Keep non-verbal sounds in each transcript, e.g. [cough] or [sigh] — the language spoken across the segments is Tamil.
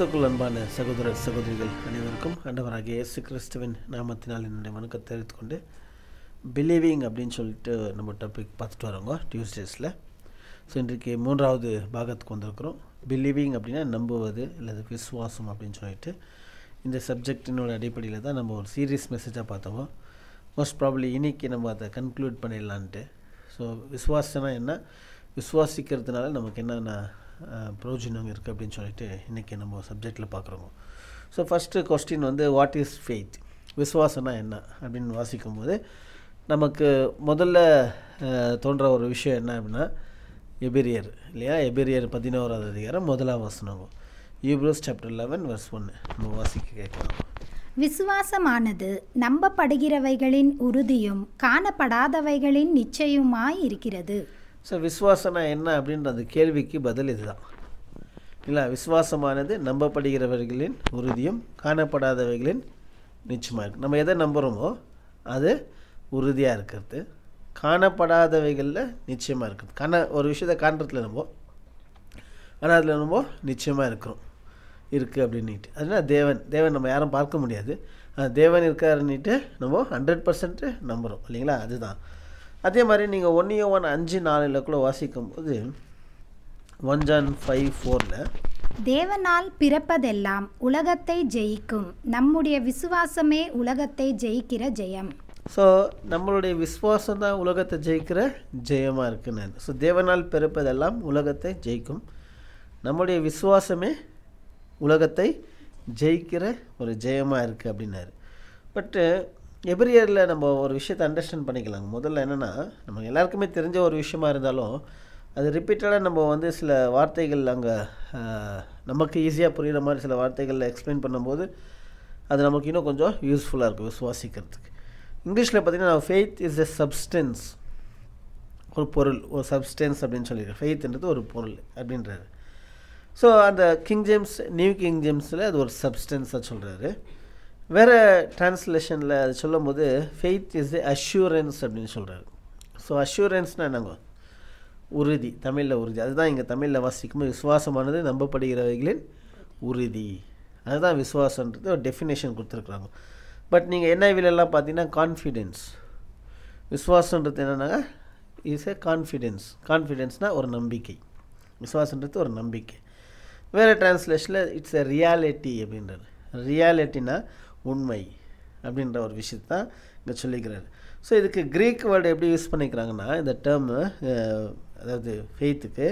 கிறிஸ்துக்குள் அன்பான சகோதர சகோதரிகள் அனைவருக்கும் அண்டவராகிய இயேசு கிறிஸ்துவின் நாமத்தினால் என்னுடைய வணக்கத்தை தெரிவித்து கொண்டு பிலீவிங் அப்படின்னு சொல்லிட்டு நம்ம டாபிக் பார்த்துட்டு வரோங்க டியூஸ்டேஸில் ஸோ இன்றைக்கு மூன்றாவது பாகத்துக்கு வந்திருக்கிறோம் பிலீவிங் அப்படின்னா நம்புவது அல்லது விசுவாசம் அப்படின்னு சொல்லிட்டு இந்த சப்ஜெக்டினோட அடிப்படையில் தான் நம்ம ஒரு சீரியஸ் மெசேஜாக பார்த்தோம் மோஸ்ட் ப்ராப்ளி இன்றைக்கி நம்ம அதை கன்க்ளூட் பண்ணிடலான்ட்டு ஸோ விசுவாசம்னா என்ன விசுவாசிக்கிறதுனால நமக்கு என்னென்ன ப்ரோஜினோங்க இருக்குது அப்படின்னு சொல்லிட்டு இன்றைக்கி நம்ம சப்ஜெக்டில் பார்க்குறோம் ஸோ ஃபஸ்ட்டு கொஸ்டின் வந்து வாட் இஸ் ஃபெய்த் விசுவாசம்னா என்ன அப்படின்னு வாசிக்கும்போது நமக்கு முதல்ல தோன்ற ஒரு விஷயம் என்ன அப்படின்னா எபிரியர் இல்லையா எபிரியர் பதினோராவது அதிகாரம் முதலாம் வசனங்க யூப்ரோஸ் சாப்டர் லெவன் வர்ஸ் ஒன்று நம்ம வாசிக்க கேட்கலாம் விசுவாசமானது நம்பப்படுகிறவைகளின் உறுதியும் காணப்படாதவைகளின் நிச்சயமாய் இருக்கிறது ஸோ விஸ்வாசனா என்ன அப்படின்ற அந்த கேள்விக்கு பதில் இதுதான் இல்லை விஸ்வாசமானது நம்பப்படுகிறவர்களின் உறுதியும் காணப்படாதவர்களின் நிச்சயமாக இருக்குது நம்ம எதை நம்புகிறோமோ அது உறுதியாக இருக்கிறது காணப்படாதவைகளில் நிச்சயமாக இருக்குது காண ஒரு விஷயத்த காண்றதுல நம்ம ஆனால் அதில் நம்ம நிச்சயமாக இருக்கிறோம் இருக்குது அப்படின்ட்டு அதனால் தேவன் தேவன் நம்ம யாரும் பார்க்க முடியாது தேவன் இருக்காருன்னுட்டு நம்ம ஹண்ட்ரட் பர்சன்ட்டு நம்புகிறோம் இல்லைங்களா அதுதான் அதே மாதிரி நீங்கள் ஒன்றிய ஒன் அஞ்சு நாலில் கூட வாசிக்கும்போது ஒன் ஜான் ஃபைவ் ஃபோரில் தேவனால் பிறப்பதெல்லாம் உலகத்தை ஜெயிக்கும் நம்முடைய விசுவாசமே உலகத்தை ஜெயிக்கிற ஜெயம் ஸோ நம்மளுடைய விசுவாசம் தான் உலகத்தை ஜெயிக்கிற ஜெயமாக நான் ஸோ தேவனால் பிறப்பதெல்லாம் உலகத்தை ஜெயிக்கும் நம்முடைய விசுவாசமே உலகத்தை ஜெயிக்கிற ஒரு ஜெயமாக இருக்குது அப்படின்னாரு பட்டு எவ்ரி இயரில் நம்ம ஒரு விஷயத்தை அண்டர்ஸ்டாண்ட் பண்ணிக்கலாங்க முதல்ல என்னென்னா நம்ம எல்லாருக்குமே தெரிஞ்ச ஒரு விஷயமா இருந்தாலும் அது ரிப்பீட்டடாக நம்ம வந்து சில வார்த்தைகள் அங்கே நமக்கு ஈஸியாக புரிகிற மாதிரி சில வார்த்தைகளில் எக்ஸ்பிளைன் பண்ணும்போது அது நமக்கு இன்னும் கொஞ்சம் யூஸ்ஃபுல்லாக இருக்கும் விசுவாசிக்கிறதுக்கு இங்கிலீஷில் பார்த்திங்கன்னா ஃபெய்த் இஸ் எ சப்ஸ்டன்ஸ் ஒரு பொருள் ஒரு சப்ஸ்டன்ஸ் அப்படின்னு சொல்லியிருக்கேன் ஃபெய்த்ன்றது ஒரு பொருள் அப்படின்றாரு ஸோ அந்த கிங் ஜேம்ஸ் நியூ கிங் ஜேம்ஸில் அது ஒரு சப்ஸ்டன்ஸாக சொல்கிறாரு வேறு டிரான்ஸ்லேஷனில் அது சொல்லும் போது ஃபெய்த் இஸ் தி அஷ்யூரன்ஸ் அப்படின்னு சொல்கிறாரு ஸோ அஷ்யூரன்ஸ்னால் என்னங்க உறுதி தமிழில் உறுதி அதுதான் இங்கே தமிழில் போது விசுவாசமானது நம்பப்படுகிறவைகளின் உறுதி அதுதான் விசுவாசன்றது ஒரு டெஃபினேஷன் கொடுத்துருக்குறாங்க பட் நீங்கள் என்ன என்ஐவிலெல்லாம் பார்த்தீங்கன்னா கான்ஃபிடென்ஸ் விஸ்வாசன்றது என்னென்னா இஸ் ஏ கான்ஃபிடென்ஸ் கான்ஃபிடென்ஸ்னால் ஒரு நம்பிக்கை விஸ்வாசன்றது ஒரு நம்பிக்கை வேறு டிரான்ஸ்லேஷனில் இட்ஸ் எ ரியாலிட்டி அப்படின்றது ரியாலிட்டினா உண்மை அப்படின்ற ஒரு விஷயத்தான் இங்கே சொல்லிக்கிறார் ஸோ இதுக்கு கிரீக் வேர்டு எப்படி யூஸ் பண்ணிக்கிறாங்கன்னா இந்த டேர்மு அதாவது ஃபெய்த்துக்கு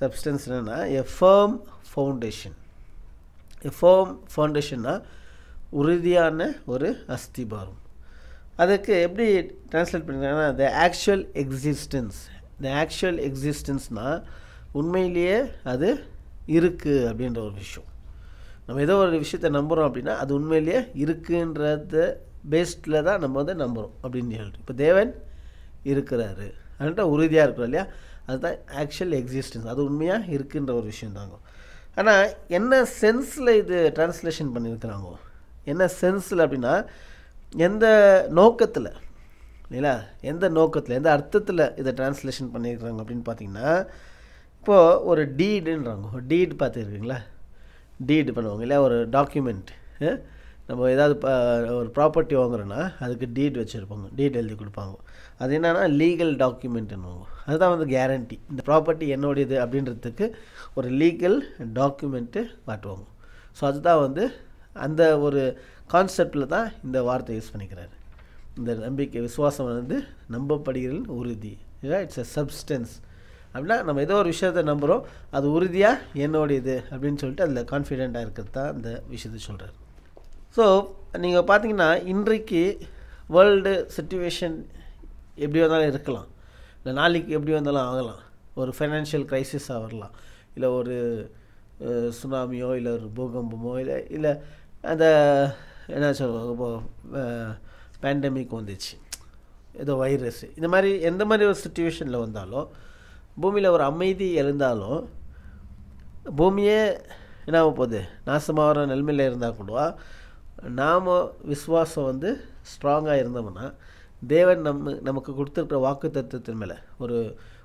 சப்ஸ்டன்ஸ் என்னென்னா a firm foundation a firm ஃபவுண்டேஷன்னா உறுதியான ஒரு அஸ்திபாரம் அதுக்கு எப்படி ட்ரான்ஸ்லேட் பண்ணிக்கிறாங்கன்னா the actual existence the actual எக்ஸிஸ்டன்ஸ்னால் உண்மையிலேயே அது இருக்குது அப்படின்ற ஒரு விஷயம் நம்ம ஏதோ ஒரு விஷயத்தை நம்புகிறோம் அப்படின்னா அது உண்மையிலேயே இருக்குன்றத பேஸ்டில் தான் நம்ம வந்து நம்புகிறோம் அப்படின்னு சொல்லிட்டு இப்போ தேவன் இருக்கிறாரு அப்படின்ற உறுதியாக இருக்கிறோம் இல்லையா அதுதான் ஆக்சுவல் எக்ஸிஸ்டன்ஸ் அது உண்மையாக இருக்குன்ற ஒரு விஷயம் தாங்க ஆனால் என்ன சென்ஸில் இது டிரான்ஸ்லேஷன் பண்ணியிருக்கிறாங்க என்ன சென்ஸில் அப்படின்னா எந்த நோக்கத்தில் இல்லைங்களா எந்த நோக்கத்தில் எந்த அர்த்தத்தில் இதை டிரான்ஸ்லேஷன் பண்ணியிருக்கிறாங்க அப்படின்னு பார்த்தீங்கன்னா இப்போது ஒரு டீடுன்றாங்க டீட் பார்த்துருக்கீங்களா டீடு பண்ணுவாங்க இல்லை ஒரு டாக்குமெண்ட் நம்ம ஏதாவது ஒரு ப்ராப்பர்ட்டி வாங்குறோன்னா அதுக்கு டீட் வச்சுருப்பாங்க டீட் எழுதி கொடுப்பாங்க அது என்னென்னா லீகல் டாக்குமெண்ட்னுவாங்க அதுதான் வந்து கேரண்டி இந்த ப்ராப்பர்ட்டி என்னுடையது அப்படின்றதுக்கு ஒரு லீகல் டாக்குமெண்ட்டு காட்டுவாங்க ஸோ அதுதான் வந்து அந்த ஒரு கான்செப்டில் தான் இந்த வார்த்தை யூஸ் பண்ணிக்கிறாரு இந்த நம்பிக்கை விசுவாசம் வந்து நம்பப்படுகிற உறுதி இட்ஸ் அ சப்ஸ்டன்ஸ் அப்படின்னா நம்ம ஏதோ ஒரு விஷயத்த நம்புகிறோம் அது உறுதியாக என்னோடையது அப்படின்னு சொல்லிட்டு அதில் கான்ஃபிடெண்ட்டாக இருக்கிறது தான் இந்த விஷயத்த சொல்கிறார் ஸோ நீங்கள் பார்த்தீங்கன்னா இன்றைக்கு வேர்ல்டு சுச்சுவேஷன் எப்படி வந்தாலும் இருக்கலாம் இல்லை நாளைக்கு எப்படி வந்தாலும் ஆகலாம் ஒரு ஃபைனான்ஷியல் க்ரைசிஸாக வரலாம் இல்லை ஒரு சுனாமியோ இல்லை ஒரு பூகம்பமோ இல்லை இல்லை அந்த என்ன சொல்லுவாங்க இப்போ பேண்டமிக் வந்துச்சு ஏதோ வைரஸ் இந்த மாதிரி எந்த மாதிரி ஒரு சுச்சுவேஷனில் வந்தாலும் பூமியில் ஒரு அமைதி எழுந்தாலும் பூமியே என்ன போகுது நாசமாகற நிலைமையில் இருந்தால் கூட நாம் விஸ்வாசம் வந்து ஸ்ட்ராங்காக இருந்தோம்னா தேவன் நம்ம நமக்கு கொடுத்துருக்குற வாக்கு தத்துவத்தின் மேலே ஒரு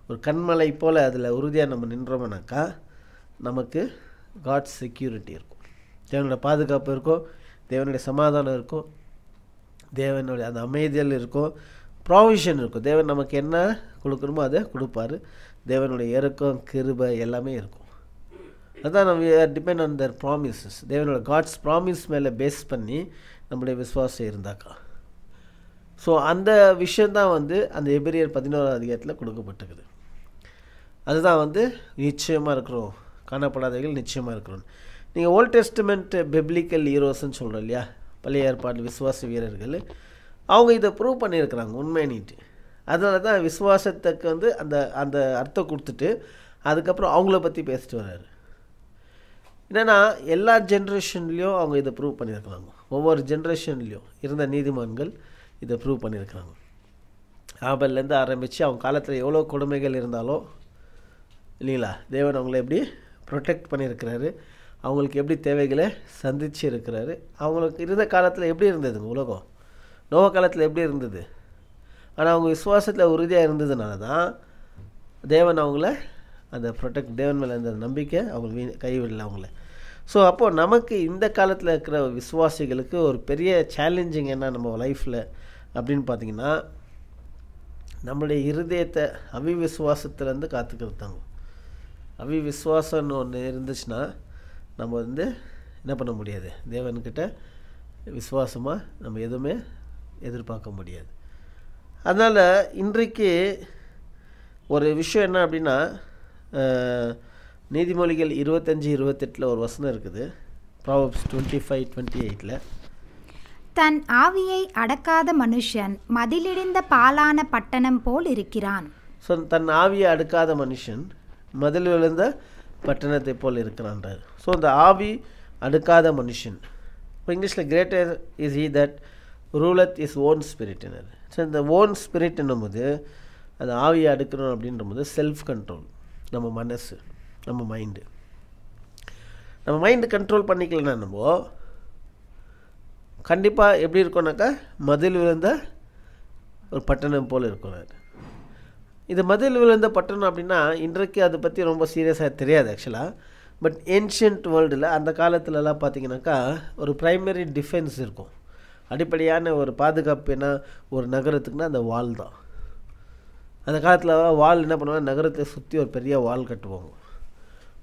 ஒரு கண்மலை போல் அதில் உறுதியாக நம்ம நின்றோம்னாக்கா நமக்கு காட் செக்யூரிட்டி இருக்கும் தேவனோட பாதுகாப்பு இருக்கும் தேவனுடைய சமாதானம் இருக்கும் தேவனுடைய அந்த அமைதியில் இருக்கும் ப்ராவிஷன் இருக்கும் தேவன் நமக்கு என்ன கொடுக்கணுமோ அதை கொடுப்பாரு தேவனுடைய இறக்கம் கிருபை எல்லாமே இருக்கும் அதுதான் நம்ம டிபெண்ட் ஆன் தர் ப்ராமிசஸ் தேவனோட காட்ஸ் ப்ராமிஸ் மேலே பேஸ் பண்ணி நம்முடைய விசுவாசம் இருந்தாக்கா ஸோ அந்த விஷயந்தான் வந்து அந்த எபிரியர் பதினோராம் அதிகாரத்தில் கொடுக்கப்பட்டிருக்குது அதுதான் வந்து நிச்சயமாக இருக்கிறோம் காணப்படாதவைகள் நிச்சயமாக இருக்கிறோம் நீங்கள் ஓல்ட் டெஸ்டிமெண்ட் பெப்ளிக்கல் ஹீரோஸ்ன்னு சொல்கிறோம் இல்லையா பழைய ஏற்பாடு விசுவாச வீரர்கள் அவங்க இதை ப்ரூவ் பண்ணியிருக்கிறாங்க உண்மைனிட்டு அதனால தான் விசுவாசத்துக்கு வந்து அந்த அந்த அர்த்தம் கொடுத்துட்டு அதுக்கப்புறம் அவங்கள பற்றி பேசிட்டு வர்றாரு என்னென்னா எல்லா ஜென்ரேஷன்லேயும் அவங்க இதை ப்ரூவ் பண்ணியிருக்கிறாங்க ஒவ்வொரு ஜென்ரேஷன்லேயும் இருந்த நீதிமான்கள் இதை ப்ரூவ் பண்ணியிருக்கிறாங்க ஆபல்லேருந்து ஆரம்பித்து அவங்க காலத்தில் எவ்வளோ கொடுமைகள் இருந்தாலும் இல்லைங்களா தேவன் அவங்கள எப்படி ப்ரொடெக்ட் பண்ணியிருக்கிறாரு அவங்களுக்கு எப்படி தேவைகளை சந்திச்சு இருக்கிறாரு அவங்களுக்கு இருந்த காலத்தில் எப்படி இருந்ததுங்க உலகம் நோவ காலத்தில் எப்படி இருந்தது ஆனால் அவங்க விசுவாசத்தில் உறுதியாக இருந்ததுனால தான் தேவன் அவங்கள அந்த ப்ரொடெக்ட் தேவன் மேலே அந்த நம்பிக்கை அவங்க வீ கைவிடல அவங்கள ஸோ அப்போது நமக்கு இந்த காலத்தில் இருக்கிற விசுவாசிகளுக்கு ஒரு பெரிய சேலஞ்சிங் என்ன நம்ம லைஃப்பில் அப்படின்னு பார்த்திங்கன்னா நம்மளுடைய இருதயத்தை அவிவிசுவாசத்துலேருந்து காத்துக்கிறதாங்க அவிவிசுவாசம்னு ஒன்று இருந்துச்சுன்னா நம்ம வந்து என்ன பண்ண முடியாது தேவன்கிட்ட விசுவாசமாக நம்ம எதுவுமே எதிர்பார்க்க முடியாது அதனால் இன்றைக்கு ஒரு விஷயம் என்ன அப்படின்னா நீதிமொழிகள் இருபத்தஞ்சி இருபத்தெட்டில் ஒரு வசனம் இருக்குது ப்ராப்ஸ் டுவெண்ட்டி ஃபைவ் டுவெண்ட்டி எயிட்டில் தன் ஆவியை அடக்காத மனுஷன் மதிலிடிந்த பாலான பட்டணம் போல் இருக்கிறான் ஸோ தன் ஆவியை அடுக்காத மனுஷன் மதில் விழுந்த பட்டணத்தை போல் இருக்கிறான்றார் ஸோ இந்த ஆவி அடுக்காத மனுஷன் இப்போ இங்கிலீஷில் greater is he that ruleth his own ஸ்பிரிட்னர் ஸோ இந்த ஓன் ஸ்பிரிட் என்னும்போது அது ஆவியை அடுக்கணும் போது செல்ஃப் கண்ட்ரோல் நம்ம மனசு நம்ம மைண்டு நம்ம மைண்டு கண்ட்ரோல் பண்ணிக்கலன்னா நம்ம கண்டிப்பாக எப்படி இருக்கோம்னாக்கா மதில் விழுந்த ஒரு பட்டணம் போல் இருக்கும் அது இது மதில் விழுந்த பட்டணம் அப்படின்னா இன்றைக்கு அதை பற்றி ரொம்ப சீரியஸாக தெரியாது ஆக்சுவலாக பட் ஏன்ஷியன்ட் வேர்ல்டில் அந்த காலத்துலலாம் பார்த்தீங்கன்னாக்கா ஒரு ப்ரைமரி டிஃபென்ஸ் இருக்கும் அடிப்படையான ஒரு பாதுகாப்பு என்ன ஒரு நகரத்துக்குன்னா அந்த வால் தான் அந்த காலத்தில் வால் என்ன பண்ணுவாங்க நகரத்தை சுற்றி ஒரு பெரிய வால் கட்டுவாங்க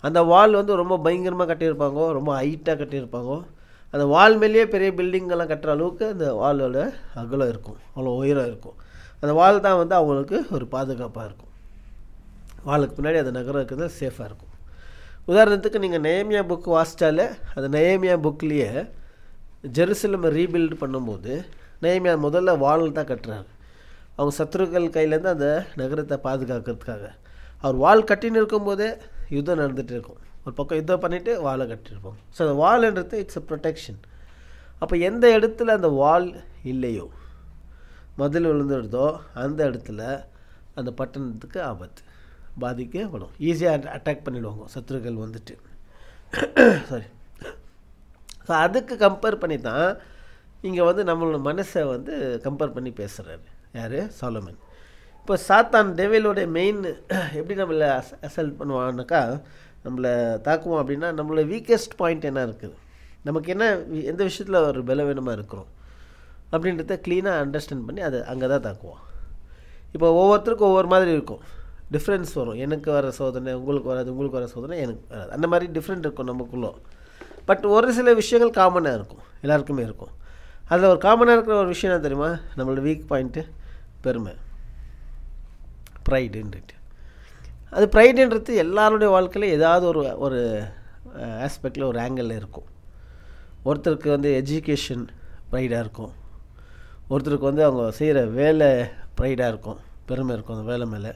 அந்த வால் வந்து ரொம்ப பயங்கரமாக கட்டியிருப்பாங்க ரொம்ப ஹைட்டாக கட்டியிருப்பாங்க அந்த வால் மேலேயே பெரிய பில்டிங்கெல்லாம் கட்டுற அளவுக்கு அந்த வாலோட அகலம் இருக்கும் அவ்வளோ உயரம் இருக்கும் அந்த வால் தான் வந்து அவங்களுக்கு ஒரு பாதுகாப்பாக இருக்கும் வாளுக்கு பின்னாடி அந்த நகரம் இருக்கிறது சேஃபாக இருக்கும் உதாரணத்துக்கு நீங்கள் நயமியா புக் வாசித்தாலே அந்த நயமியா புக்லேயே ஜெருசலமை ரீபில்டு பண்ணும்போது நெய்மியா முதல்ல வால் தான் கட்டுறாரு அவங்க சத்ருக்கள் கையிலேருந்து அந்த நகரத்தை பாதுகாக்கிறதுக்காக அவர் வால் கட்டின்னு இருக்கும்போதே யுத்தம் நடந்துகிட்டு இருக்கும் ஒரு பக்கம் யுத்தம் பண்ணிவிட்டு வாழை கட்டிருப்போம் ஸோ அந்த வால்ன்றது இட்ஸ் அ ப்ரொடெக்ஷன் அப்போ எந்த இடத்துல அந்த வால் இல்லையோ மதில் விழுந்துடுதோ அந்த இடத்துல அந்த பட்டணத்துக்கு ஆபத்து பாதிக்கப்படும் ஈஸியாக அட்டாக் பண்ணிடுவாங்க சத்துருக்கள் வந்துட்டு சாரி [coughs] ஸோ அதுக்கு கம்பேர் பண்ணி தான் இங்கே வந்து நம்மளோட மனசை வந்து கம்பேர் பண்ணி பேசுகிறாரு யார் சாலமன் இப்போ சாத்தான் டெவிலோடைய மெயின் எப்படி நம்மளை அஸ் அசல்ட் பண்ணுவான்னாக்கா நம்மளை தாக்குவோம் அப்படின்னா நம்மளோட வீக்கஸ்ட் பாயிண்ட் என்ன இருக்குது நமக்கு என்ன எந்த விஷயத்தில் ஒரு பலவீனமாக இருக்கிறோம் அப்படின்றத க்ளீனாக அண்டர்ஸ்டாண்ட் பண்ணி அதை அங்கே தான் தாக்குவோம் இப்போ ஒவ்வொருத்தருக்கும் ஒவ்வொரு மாதிரி இருக்கும் டிஃப்ரென்ஸ் வரும் எனக்கு வர சோதனை உங்களுக்கு வராது உங்களுக்கு வர சோதனை எனக்கு வராது அந்த மாதிரி டிஃப்ரெண்ட் இருக்கும் நமக்குள்ளே பட் ஒரு சில விஷயங்கள் காமனாக இருக்கும் எல்லாருக்குமே இருக்கும் அதில் ஒரு காமனாக இருக்கிற ஒரு விஷயம் என்ன தெரியுமா நம்மளோட வீக் பாயிண்ட்டு பெருமை ப்ரைடுன்றது அது ப்ரைடுன்றது எல்லாருடைய வாழ்க்கையில் ஏதாவது ஒரு ஒரு ஆஸ்பெக்டில் ஒரு ஆங்கிளில் இருக்கும் ஒருத்தருக்கு வந்து எஜுகேஷன் ப்ரைடாக இருக்கும் ஒருத்தருக்கு வந்து அவங்க செய்கிற வேலை ப்ரைடாக இருக்கும் பெருமை இருக்கும் அந்த வேலை மேலே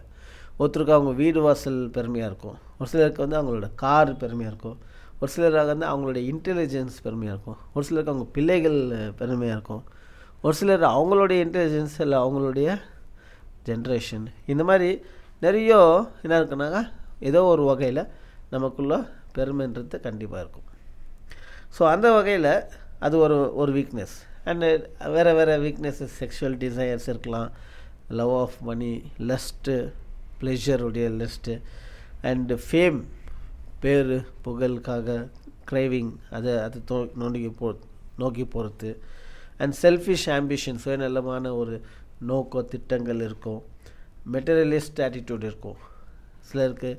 ஒருத்தருக்கு அவங்க வீடு வாசல் பெருமையாக இருக்கும் ஒரு சிலருக்கு வந்து அவங்களோட கார் பெருமையாக இருக்கும் ஒரு சிலராக வந்து அவங்களுடைய இன்டெலிஜென்ஸ் பெருமையாக இருக்கும் ஒரு சிலருக்கு அவங்க பிள்ளைகள் பெருமையாக இருக்கும் ஒரு சிலர் அவங்களுடைய இன்டெலிஜென்ஸ் இல்லை அவங்களுடைய ஜென்ரேஷன் இந்த மாதிரி நிறைய என்ன இருக்குன்னாங்க ஏதோ ஒரு வகையில் நமக்குள்ள பெருமைன்றது கண்டிப்பாக இருக்கும் ஸோ அந்த வகையில் அது ஒரு ஒரு வீக்னஸ் அண்டு வேறு வேறு வீக்னஸஸ் செக்ஷுவல் டிசையர்ஸ் இருக்கலாம் லவ் ஆஃப் மணி லஸ்ட்டு ப்ளெஷருடைய லஸ்ட்டு அண்டு ஃபேம் பேர் புகழுக்காக கிரைவிங் அதை அதை தோ நோண்டி போ நோக்கி போகிறது அண்ட் செல்ஃபிஷ் ஆம்பிஷன் சுயநலமான ஒரு நோக்க திட்டங்கள் இருக்கும் மெட்டீரியலிஸ்ட் ஆட்டிடியூட் இருக்கும் சிலருக்கு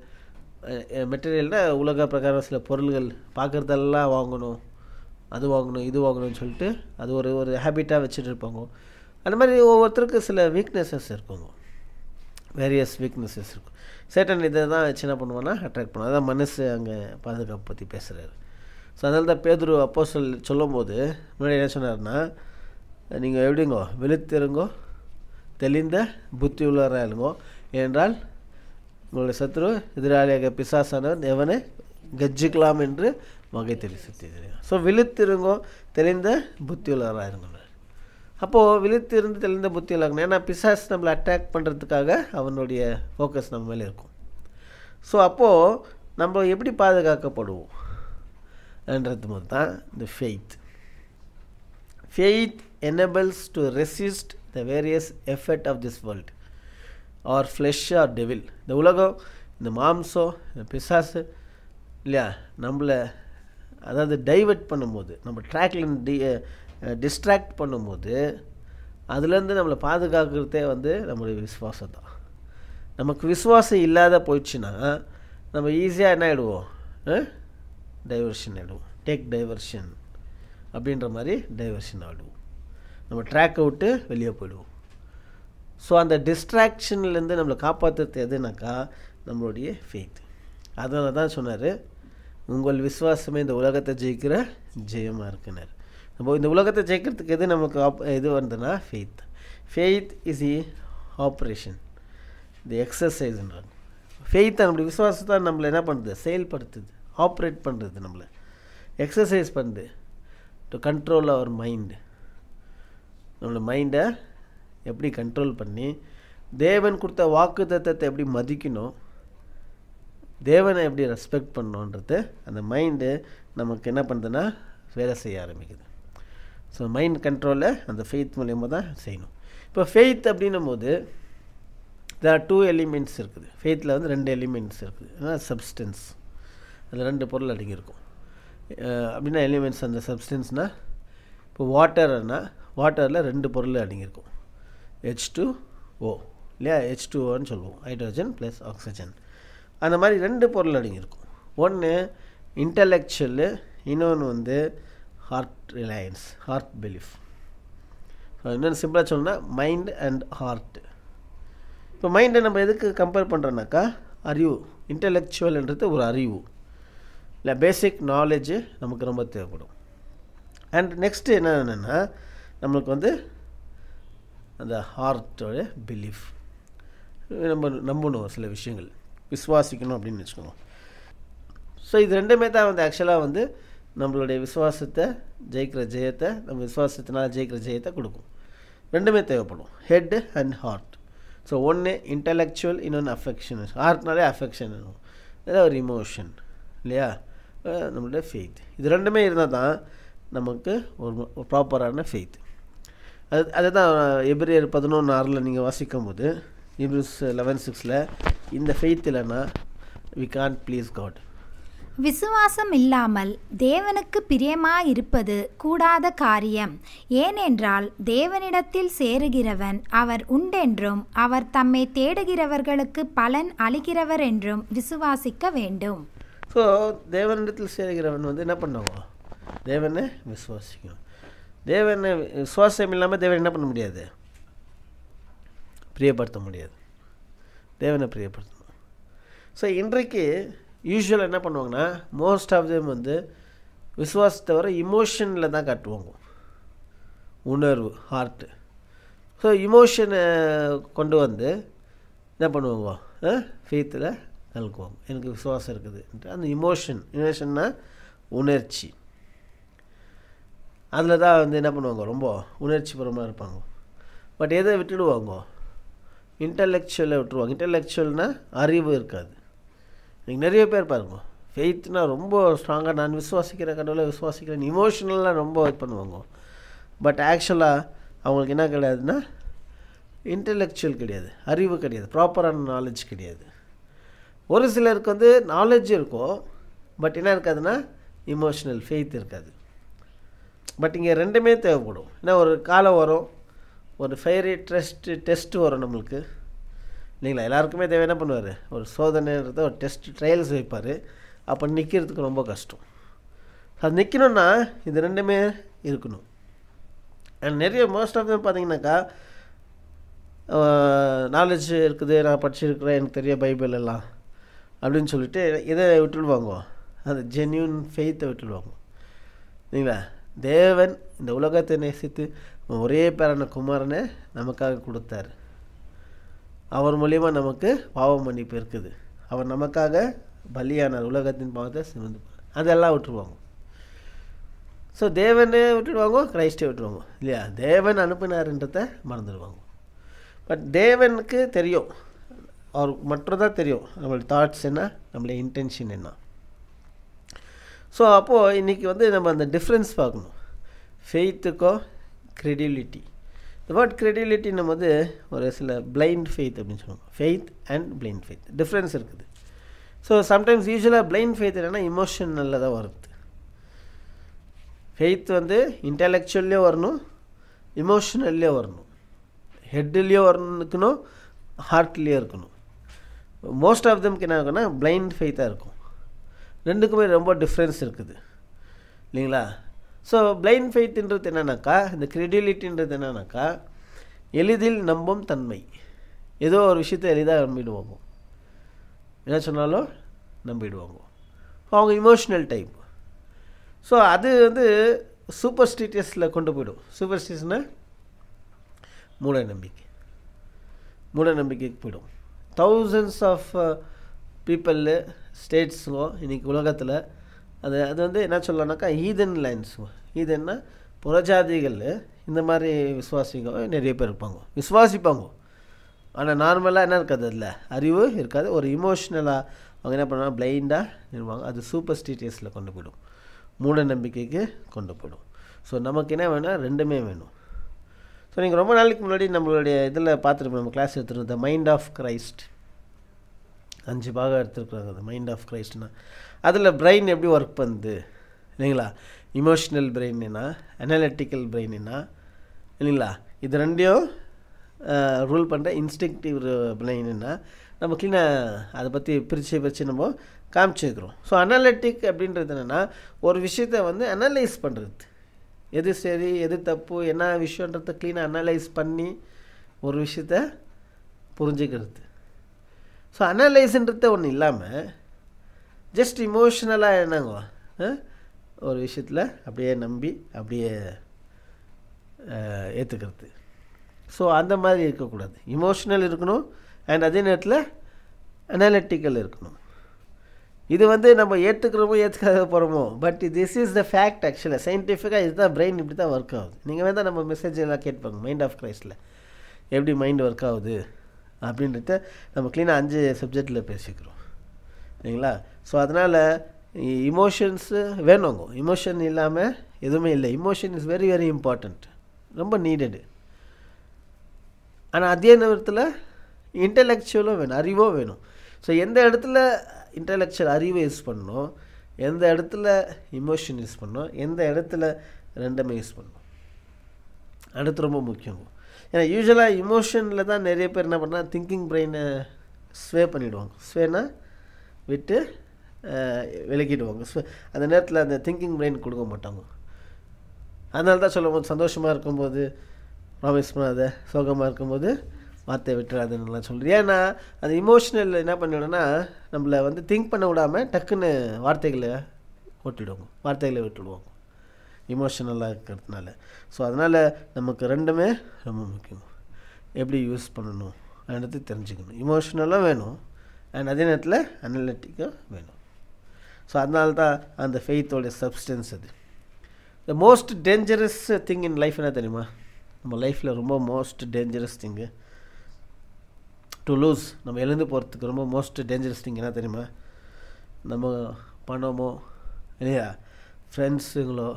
மெட்டீரியல்னால் உலக பிரகாரம் சில பொருள்கள் பார்க்குறதெல்லாம் வாங்கணும் அது வாங்கணும் இது வாங்கணும்னு சொல்லிட்டு அது ஒரு ஒரு ஹேபிட்டாக வச்சுட்டு இருப்பாங்க அந்த மாதிரி ஒவ்வொருத்தருக்கும் சில வீக்னஸஸ் இருக்குங்க வேரியஸ் வீக்னஸஸ் இருக்கும் சேட்டன் இதை தான் வச்சு என்ன பண்ணுவான்னா அட்ராக்ட் பண்ணுவோம் அதான் மனசு அங்கே பாதுகாப்பு பற்றி பேசுகிறாரு ஸோ அதனால தான் பேதுரு அப்போ சொல் சொல்லும்போது முன்னாடி என்ன சொன்னார்னா நீங்கள் எப்படிங்கோ வெளுத்திருங்கோ தெளிந்த புத்தி உள்ளவராக இருங்கோ என்றால் உங்களுடைய சத்ரு எதிராளியாக பிசாசானவன் எவனை கஜ்ஜிக்கலாம் என்று வகை தெளி சுற்றி தெரியும் ஸோ விழுத்திருங்கோ தெளிந்த புத்தி உள்ளவராக இருங்க அப்போது விழித்திருந்து தெளிந்த புத்தி இலக்கணம் ஏன்னா பிசாஸ் நம்மளை அட்டாக் பண்ணுறதுக்காக அவனுடைய ஃபோக்கஸ் நம்ம மேலே இருக்கும் ஸோ அப்போது நம்ம எப்படி பாதுகாக்கப்படுவோம் என்றது போது தான் இந்த faith faith enables to resist the various effect of this world or flesh or devil இந்த உலகம் இந்த மாம்சம் இந்த பிசாசு இல்லையா நம்மளை அதாவது டைவெர்ட் பண்ணும்போது நம்ம ட்ராக்லேருந்து டி டிஸ்ட்ராக்ட் பண்ணும்போது அதுலேருந்து நம்மளை பாதுகாக்கிறதே வந்து நம்மளுடைய விசுவாசம் தான் நமக்கு விசுவாசம் இல்லாத போயிடுச்சுன்னா நம்ம ஈஸியாக என்ன ஆகிடுவோம் டைவர்ஷன் ஆகிடுவோம் டேக் டைவர்ஷன் அப்படின்ற மாதிரி டைவர்ஷன் ஆகிடுவோம் நம்ம ட்ராக்கை விட்டு வெளியே போயிடுவோம் ஸோ அந்த டிஸ்ட்ராக்ஷன்லேருந்து நம்மளை காப்பாற்றுறது எதுனாக்கா நம்மளுடைய ஃபெய்த் அதனால தான் சொன்னார் உங்கள் விசுவாசமே இந்த உலகத்தை ஜெயிக்கிற ஜெயமாக இருக்குனார் நம்ம இந்த உலகத்தை ஜெயிக்கிறதுக்கு எது நமக்கு ஆப் இது வந்ததுன்னா faith faith is a operation இது எக்ஸசைஸ்ன்றாங்க ஃபெய்த்தை நம்மளுடைய விசுவாசத்தை நம்மளை என்ன பண்ணுது செயல்படுத்துது ஆப்ரேட் பண்ணுறது நம்மளை எக்ஸசைஸ் பண்ணுது டு கண்ட்ரோல் அவர் மைண்டு நம்மளோட மைண்டை எப்படி கண்ட்ரோல் பண்ணி தேவன் கொடுத்த வாக்கு தத்துவத்தை எப்படி மதிக்கணும் தேவனை எப்படி ரெஸ்பெக்ட் பண்ணணுன்றது அந்த மைண்டு நமக்கு என்ன பண்ணுதுன்னா வேலை செய்ய ஆரம்பிக்குது ஸோ மைண்ட் கண்ட்ரோலில் அந்த ஃபெய்த் மூலயமா தான் செய்யணும் இப்போ ஃபெய்த் அப்படின்னும் போது தேர் டூ எலிமெண்ட்ஸ் இருக்குது ஃபெய்த்தில் வந்து ரெண்டு எலிமெண்ட்ஸ் இருக்குது ஏன்னா சப்ஸ்டன்ஸ் அதில் ரெண்டு பொருள் அடங்கியிருக்கும் அப்படின்னா எலிமெண்ட்ஸ் அந்த சப்ஸ்டன்ஸ்னால் இப்போ வாட்டர்னா வாட்டரில் ரெண்டு பொருள் அடங்கியிருக்கும் ஹெச் டூ ஓ இல்லையா ஹெச் டூ ஓன்னு சொல்லுவோம் ஹைட்ரஜன் ப்ளஸ் ஆக்சிஜன் அந்த மாதிரி ரெண்டு பொருள் அடங்கியிருக்கும் ஒன்று இன்டலெக்சுவல் இன்னொன்று வந்து heart reliance heart belief so என்னென்னு சிம்பிளாக சொல்லணும்னா மைண்ட் அண்ட் ஹார்ட் இப்போ மைண்டை நம்ம எதுக்கு கம்பேர் பண்ணுறோன்னாக்கா அறிவு இன்டெலெக்சுவல்ன்றது ஒரு அறிவு இல்லை பேசிக் நாலேஜு நமக்கு ரொம்ப தேவைப்படும் அண்ட் நெக்ஸ்ட்டு என்னென்னா நம்மளுக்கு வந்து அந்த ஹார்ட்டோட பிலீஃப் நம்ம நம்பணும் சில விஷயங்கள் விஸ்வாசிக்கணும் அப்படின்னு வச்சுக்கோங்க ஸோ இது ரெண்டுமே தான் வந்து ஆக்சுவலாக வந்து நம்மளுடைய விசுவாசத்தை ஜெயிக்கிற ஜெயத்தை நம்ம விசுவாசத்தினால் ஜெயிக்கிற ஜெயத்தை கொடுக்கும் ரெண்டுமே தேவைப்படும் ஹெட் அண்ட் ஹார்ட் ஸோ ஒன்று இன்டலெக்சுவல் இன்னொன்று அஃபெக்ஷன் ஹார்ட்னாலே அஃபெக்ஷன் இருக்கும் இல்லை ஒரு இமோஷன் இல்லையா நம்மளுடைய ஃபெய்த் இது ரெண்டுமே இருந்தால் தான் நமக்கு ஒரு ப்ராப்பரான ஃபெய்த் அது அதுதான் எப்ரியர் பதினொன்று ஆறில் நீங்கள் வாசிக்கும் போது இப்ரூஸ் லெவன் சிக்ஸில் இந்த ஃபெய்த் இல்லைன்னா வி கான்ட் ப்ளீஸ் காட் விசுவாசம் இல்லாமல் தேவனுக்கு இருப்பது கூடாத காரியம் ஏனென்றால் தேவனிடத்தில் சேருகிறவன் அவர் உண்டென்றும் அவர் தம்மை தேடுகிறவர்களுக்கு பலன் அளிக்கிறவர் என்றும் விசுவாசிக்க வேண்டும் ஸோ தேவனிடத்தில் சேருகிறவன் வந்து என்ன பண்ணுவோம் தேவனை விசுவாசிக்கும் தேவனை விசுவாசம் இல்லாமல் தேவன் என்ன பண்ண முடியாது பிரியப்படுத்த முடியாது தேவனை பிரியப்படுத்தணும் ஸோ இன்றைக்கு யூஸ்வலாக என்ன பண்ணுவாங்கன்னா மோஸ்ட் ஆஃப் தேம் வந்து விசுவாசத்தை வர இமோஷனில் தான் காட்டுவாங்க உணர்வு ஹார்ட்டு ஸோ இமோஷனை கொண்டு வந்து என்ன பண்ணுவாங்க ஃபீத்தில் கலக்குவாங்க எனக்கு விசுவாசம் இருக்குதுன்ட்டு அந்த இமோஷன் இமோஷன்னா உணர்ச்சி அதில் தான் வந்து என்ன பண்ணுவாங்க ரொம்ப உணர்ச்சி பூர்வமாக இருப்பாங்க பட் எதை விட்டுடுவாங்க இன்டலெக்சுவலை விட்டுருவாங்க இன்டலெக்சுவல்னால் அறிவு இருக்காது இன்றைக்கி நிறைய பேர் பாருங்க ஃபெய்த்னால் ரொம்ப ஸ்ட்ராங்காக நான் விசுவாசிக்கிறேன் கடவுளை விசுவாசிக்கிறேன் இமோஷனலாக ரொம்ப இது பண்ணுவாங்க பட் ஆக்சுவலாக அவங்களுக்கு என்ன கிடையாதுன்னா இன்டலெக்சுவல் கிடையாது அறிவு கிடையாது ப்ராப்பரான நாலேஜ் கிடையாது ஒரு சிலருக்கு வந்து நாலேஜ் இருக்கும் பட் என்ன இருக்காதுன்னா இமோஷனல் ஃபெய்த் இருக்காது பட் இங்கே ரெண்டுமே தேவைப்படும் ஏன்னா ஒரு காலம் வரும் ஒரு ஃபைரி ட்ரெஸ்ட்டு டெஸ்ட்டு வரும் நம்மளுக்கு இல்லைங்களா எல்லாருக்குமே தேவை என்ன பண்ணுவார் ஒரு சோதனைன்றத ஒரு டெஸ்ட் ட்ரையல்ஸ் வைப்பார் அப்போ நிற்கிறதுக்கு ரொம்ப கஷ்டம் அது நிற்கணும்னா இது ரெண்டுமே இருக்கணும் அண்ட் நிறைய மோஸ்ட் ஆஃப் தம் பார்த்தீங்கன்னாக்கா நாலேஜ் இருக்குது நான் படிச்சிருக்கிறேன் எனக்கு தெரிய பைபிள் எல்லாம் அப்படின்னு சொல்லிட்டு இதை விட்டுடுவாங்க அந்த ஜென்யூன் ஃபெய்த்தை விட்டுடுவாங்க இல்லைங்களா தேவன் இந்த உலகத்தை நேசித்து ஒரே பேரான குமாரனை நமக்காக கொடுத்தாரு அவர் மூலிமா நமக்கு பாவ மன்னிப்பு இருக்குது அவர் நமக்காக பலியானார் உலகத்தின் பாவத்தை சுமந்து அதெல்லாம் விட்டுருவாங்க ஸோ தேவனே விட்டுடுவாங்க கிரைஸ்டே விட்டுருவாங்க இல்லையா தேவன் அனுப்பினாருன்றத மறந்துடுவாங்க பட் தேவனுக்கு தெரியும் அவர் தான் தெரியும் நம்மளோட தாட்ஸ் என்ன நம்மளுடைய இன்டென்ஷன் என்ன ஸோ அப்போது இன்றைக்கி வந்து நம்ம அந்த டிஃப்ரென்ஸ் பார்க்கணும் ஃபெய்த்துக்கோ க்ரெடிபிலிட்டி இந்த வேர்ட் கிரெடிபிலிட்டின்னும் போது ஒரு சில பிளைண்ட் ஃபெய்த் அப்படின்னு சொல்லுவாங்க faith and blind faith difference இருக்குது ஸோ சம்டைம்ஸ் யூஸ்வலாக பிளைண்ட் ஃபெய்த் என்னென்னா இமோஷனலில் தான் வருது ஃபெய்த் வந்து இன்டலெக்சுவல்லே வரணும் இமோஷனல்லே வரணும் ஹெட்லேயோ வரணுக்கணும் ஹார்ட்லேயோ இருக்கணும் மோஸ்ட் ஆஃப் தம்க்கு என்ன இருக்குன்னா பிளைண்ட் ஃபெய்த்தாக இருக்கும் ரெண்டுக்குமே ரொம்ப டிஃப்ரென்ஸ் இருக்குது இல்லைங்களா ஸோ பிளைண்ட் ஃபெய்த்ன்றது என்னென்னாக்கா இந்த க்ரெடிலிட்டின்றது என்னன்னாக்கா எளிதில் நம்பும் தன்மை ஏதோ ஒரு விஷயத்தை எளிதாக நம்பிடுவாங்க என்ன சொன்னாலும் நம்பிடுவாங்க அவங்க இமோஷ்னல் டைப் ஸோ அது வந்து சூப்பர் ஸ்டிட்டியஸில் கொண்டு போய்டும் சூப்பர் ஸ்டீஸ்னால் மூட நம்பிக்கை மூட நம்பிக்கைக்கு போய்டும் தௌசண்ட்ஸ் ஆஃப் பீப்புள் uh, ஸ்டேட்ஸும் இன்றைக்கி உலகத்தில் அது அது வந்து என்ன சொல்லலாம்னாக்கா ஈதன் லைன்ஸ் ஈதன்னா புறஜாதிகள் இந்த மாதிரி விசுவாசிங்க நிறைய பேர் இருப்பாங்க விசுவாசிப்பாங்க ஆனால் நார்மலாக என்ன இருக்காது அதில் அறிவு இருக்காது ஒரு இமோஷ்னலாக அவங்க என்ன பண்ணுவாங்க பிளைண்டாக நிறுவாங்க அது சூப்பர் ஸ்டீட்டியஸில் கொண்டு போயிடும் மூட நம்பிக்கைக்கு கொண்டு போயிடும் ஸோ நமக்கு என்ன வேணும் ரெண்டுமே வேணும் ஸோ நீங்கள் ரொம்ப நாளைக்கு முன்னாடி நம்மளுடைய இதில் பார்த்துருப்போம் நம்ம கிளாஸ் எடுத்துருக்கோம் த மைண்ட் ஆஃப் கிரைஸ்ட் அஞ்சு பாகம் எடுத்துருக்குறாங்க அந்த மைண்ட் ஆஃப் கிரைஸ்ட்னா அதில் பிரெயின் எப்படி ஒர்க் பண்ணுது இல்லைங்களா இமோஷ்னல் பிரெயின்னா என்ன அனாலிட்டிக்கல் இல்லைங்களா இது ரெண்டையும் ரூல் பண்ணுற இன்ஸ்டிங்டிவ் பிரெயின்னா நம்ம க்ளீனாக அதை பற்றி பிரித்து பிரித்து நம்ம காமிச்சிருக்கிறோம் ஸோ அனாலிட்டிக் அப்படின்றது என்னென்னா ஒரு விஷயத்தை வந்து அனலைஸ் பண்ணுறது எது சரி எது தப்பு என்ன விஷயன்றத க்ளீனாக அனலைஸ் பண்ணி ஒரு விஷயத்த புரிஞ்சுக்கிறது ஸோ அனலைஸ்ன்றத ஒன்று இல்லாமல் ஜஸ்ட் இமோஷ்னலாக என்னங்க ஒரு விஷயத்தில் அப்படியே நம்பி அப்படியே ஏற்றுக்கிறது ஸோ அந்த மாதிரி இருக்கக்கூடாது இமோஷ்னல் இருக்கணும் அண்ட் அதே நேரத்தில் அனாலிட்டிக்கல் இருக்கணும் இது வந்து நம்ம ஏற்றுக்கிறோமோ ஏற்றுக்காத போகிறோமோ but this is the fact ஆக்சுவலாக சயின்டிஃபிக்காக இதுதான் பிரெயின் இப்படி தான் ஒர்க் ஆகுது நீங்கள் வேணால் நம்ம மெசேஜ் எல்லாம் கேட்பாங்க மைண்ட் ஆஃப் கிரைஸ்டில் எப்படி மைண்ட் ஒர்க் ஆகுது அப்படின்றத நம்ம க்ளீனாக அஞ்சு சப்ஜெக்டில் பேசிக்கிறோம் சரிங்களா ஸோ அதனால் இமோஷன்ஸு வேணுங்க இமோஷன் இல்லாமல் எதுவுமே இல்லை emotion is very very important ரொம்ப நீடடு ஆனால் அதே நேரத்தில் இன்டலெக்சுவலும் வேணும் அறிவும் வேணும் ஸோ எந்த இடத்துல இன்டலெக்சுவல் அறிவை யூஸ் பண்ணணும் எந்த இடத்துல இமோஷன் யூஸ் பண்ணணும் எந்த இடத்துல ரெண்டுமே யூஸ் பண்ணணும் அடுத்து ரொம்ப முக்கியம் ஏன்னா யூஸ்வலாக இமோஷனில் தான் நிறைய பேர் என்ன பண்ணால் திங்கிங் பிரெயினை ஸ்வே பண்ணிவிடுவாங்க ஸ்வேனால் விட்டு விலகிடுவாங்க ஸோ அந்த நேரத்தில் அந்த திங்கிங் பிரெயின் கொடுக்க மாட்டாங்க அதனால தான் சொல்லும் போது சந்தோஷமாக இருக்கும்போது ப்ராமிஸ் பண்ணாத சோகமாக இருக்கும்போது வார்த்தையை விட்டுறாதுன்னு சொல்கிறேன் ஏன்னா அந்த இமோஷனல் என்ன பண்ணிவிடும்னா நம்மளை வந்து திங்க் பண்ண விடாமல் டக்குன்னு வார்த்தைகளை ஓட்டிவிடுவோம் வார்த்தைகளை விட்டுடுவோம் இமோஷனலாக இருக்கிறதுனால ஸோ அதனால் நமக்கு ரெண்டுமே ரொம்ப முக்கியம் எப்படி யூஸ் பண்ணணும் அப்படின்றது தெரிஞ்சுக்கணும் இமோஷனலாக வேணும் அண்ட் அதே நேரத்தில் அனலிட்டிக்காக வேணும் ஸோ அதனால தான் அந்த ஃபெய்த்தோடைய சப்ஸ்டன்ஸ் அது the most dangerous thing in life என்ன தெரியுமா நம்ம லைஃப்பில் ரொம்ப most dangerous thing to lose நம்ம எழுந்து போகிறதுக்கு ரொம்ப மோஸ்ட் டேஞ்சரஸ் திங் என்ன தெரியுமா நம்ம பணமோ இல்லையா ஃப்ரெண்ட்ஸுங்களோ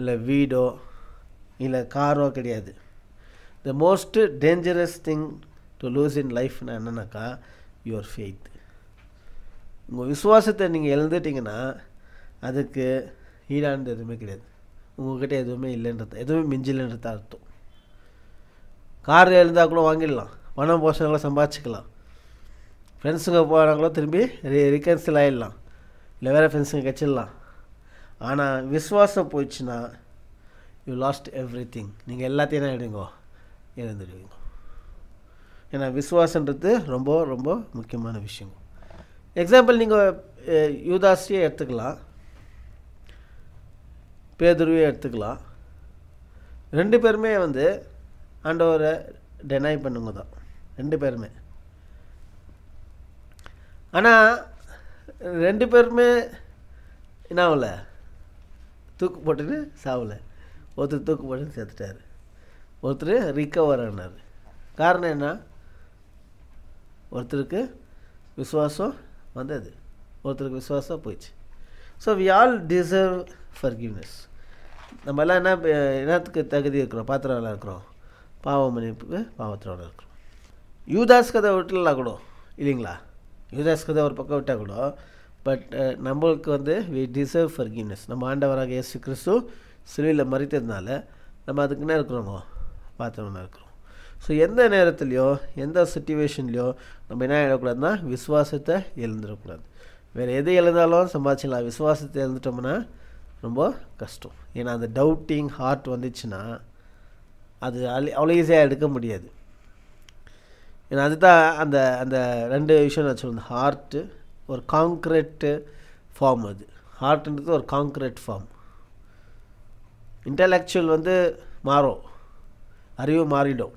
இல்லை வீடோ இல்லை காரோ கிடையாது the most dangerous thing to lose in லைஃப்னா என்னென்னாக்கா யுவர் ஃபெய்த் உங்கள் விசுவாசத்தை நீங்கள் எழுந்துட்டிங்கன்னா அதுக்கு ஈடானது எதுவுமே கிடையாது உங்கள்கிட்ட எதுவுமே இல்லைன்றது எதுவுமே மிஞ்சில்ன்றது அர்த்தம் கார் எழுந்தால் கூட வாங்கிடலாம் பணம் போஷங்களை சம்பாதிச்சிக்கலாம் ஃப்ரெண்ட்ஸுங்க போகிறாங்களோ திரும்பி ரீ ரீகன்சில் ஆகிடலாம் இல்லை வேறு ஃப்ரெண்ட்ஸுங்க கிடச்சிடலாம் ஆனால் விஸ்வாசம் போயிடுச்சுன்னா யூ லாஸ்ட் எவ்ரி திங் நீங்கள் எல்லாத்தையும் என்ன எடுங்கோ எழுந்துடுவீங்க ஏன்னா விஸ்வாசன்றது ரொம்ப ரொம்ப முக்கியமான விஷயம் எக்ஸாம்பிள் நீங்கள் யூதாஸ்டியே எடுத்துக்கலாம் பேதுருவே எடுத்துக்கலாம் ரெண்டு பேருமே வந்து ஆண்டவரை டெனை பண்ணுங்க தான் ரெண்டு பேருமே ஆனால் ரெண்டு பேருமே என்ன ஆகல தூக்கு போட்டுட்டு சாவலை ஒருத்தர் தூக்கு போட்டுன்னு சேர்த்துட்டார் ஒருத்தர் ரிக்கவர் ஆனார் காரணம் என்ன ஒருத்தருக்கு விசுவாசம் வந்தது ஒருத்தருக்கு விசுவாசம் போயிடுச்சு so we all deserve forgiveness நம்ம எல்லாம் என்ன என்னத்துக்கு தகுதி இருக்கிறோம் பாத்திரம்லாம் இருக்கிறோம் பாவ மன்னிப்புக்கு பாவத்திரோட இருக்கிறோம் யூதாஸ் கதை விட்டுலாம் கூட இல்லைங்களா யூதாஸ் கதை ஒரு பக்கம் விட்டால் கூட பட் நம்மளுக்கு வந்து வி டிசர்வ் ஃபர்கிவ்னஸ் நம்ம ஆண்டவராக இயேசு கிறிஸ்து சிலுவையில் மறித்ததுனால நம்ம அதுக்கு என்ன இருக்கிறோங்க பாத்திரம்னா இருக்கிறோம் ஸோ எந்த நேரத்துலையோ எந்த சுச்சுவேஷன்லையோ நம்ம என்ன ஆகிடக்கூடாதுன்னா விசுவாசத்தை எழுந்துடக்கூடாது வேறு எது எழுந்தாலும் சம்பாதிச்சிடலாம் விசுவாசத்தை எழுந்துட்டோம்னா ரொம்ப கஷ்டம் ஏன்னா அந்த டவுட்டிங் ஹார்ட் வந்துச்சுன்னா அது அவ்வளோ ஈஸியாக எடுக்க முடியாது ஏன்னா அதுதான் அந்த அந்த ரெண்டு விஷயம் நான் சொல்லுவேன் ஹார்ட்டு ஒரு காங்க்ரீட்டு ஃபார்ம் அது ஹார்ட்ன்றது ஒரு காங்க்ரீட் ஃபார்ம் இன்டலெக்சுவல் வந்து மாறும் அறிவு மாறிடும்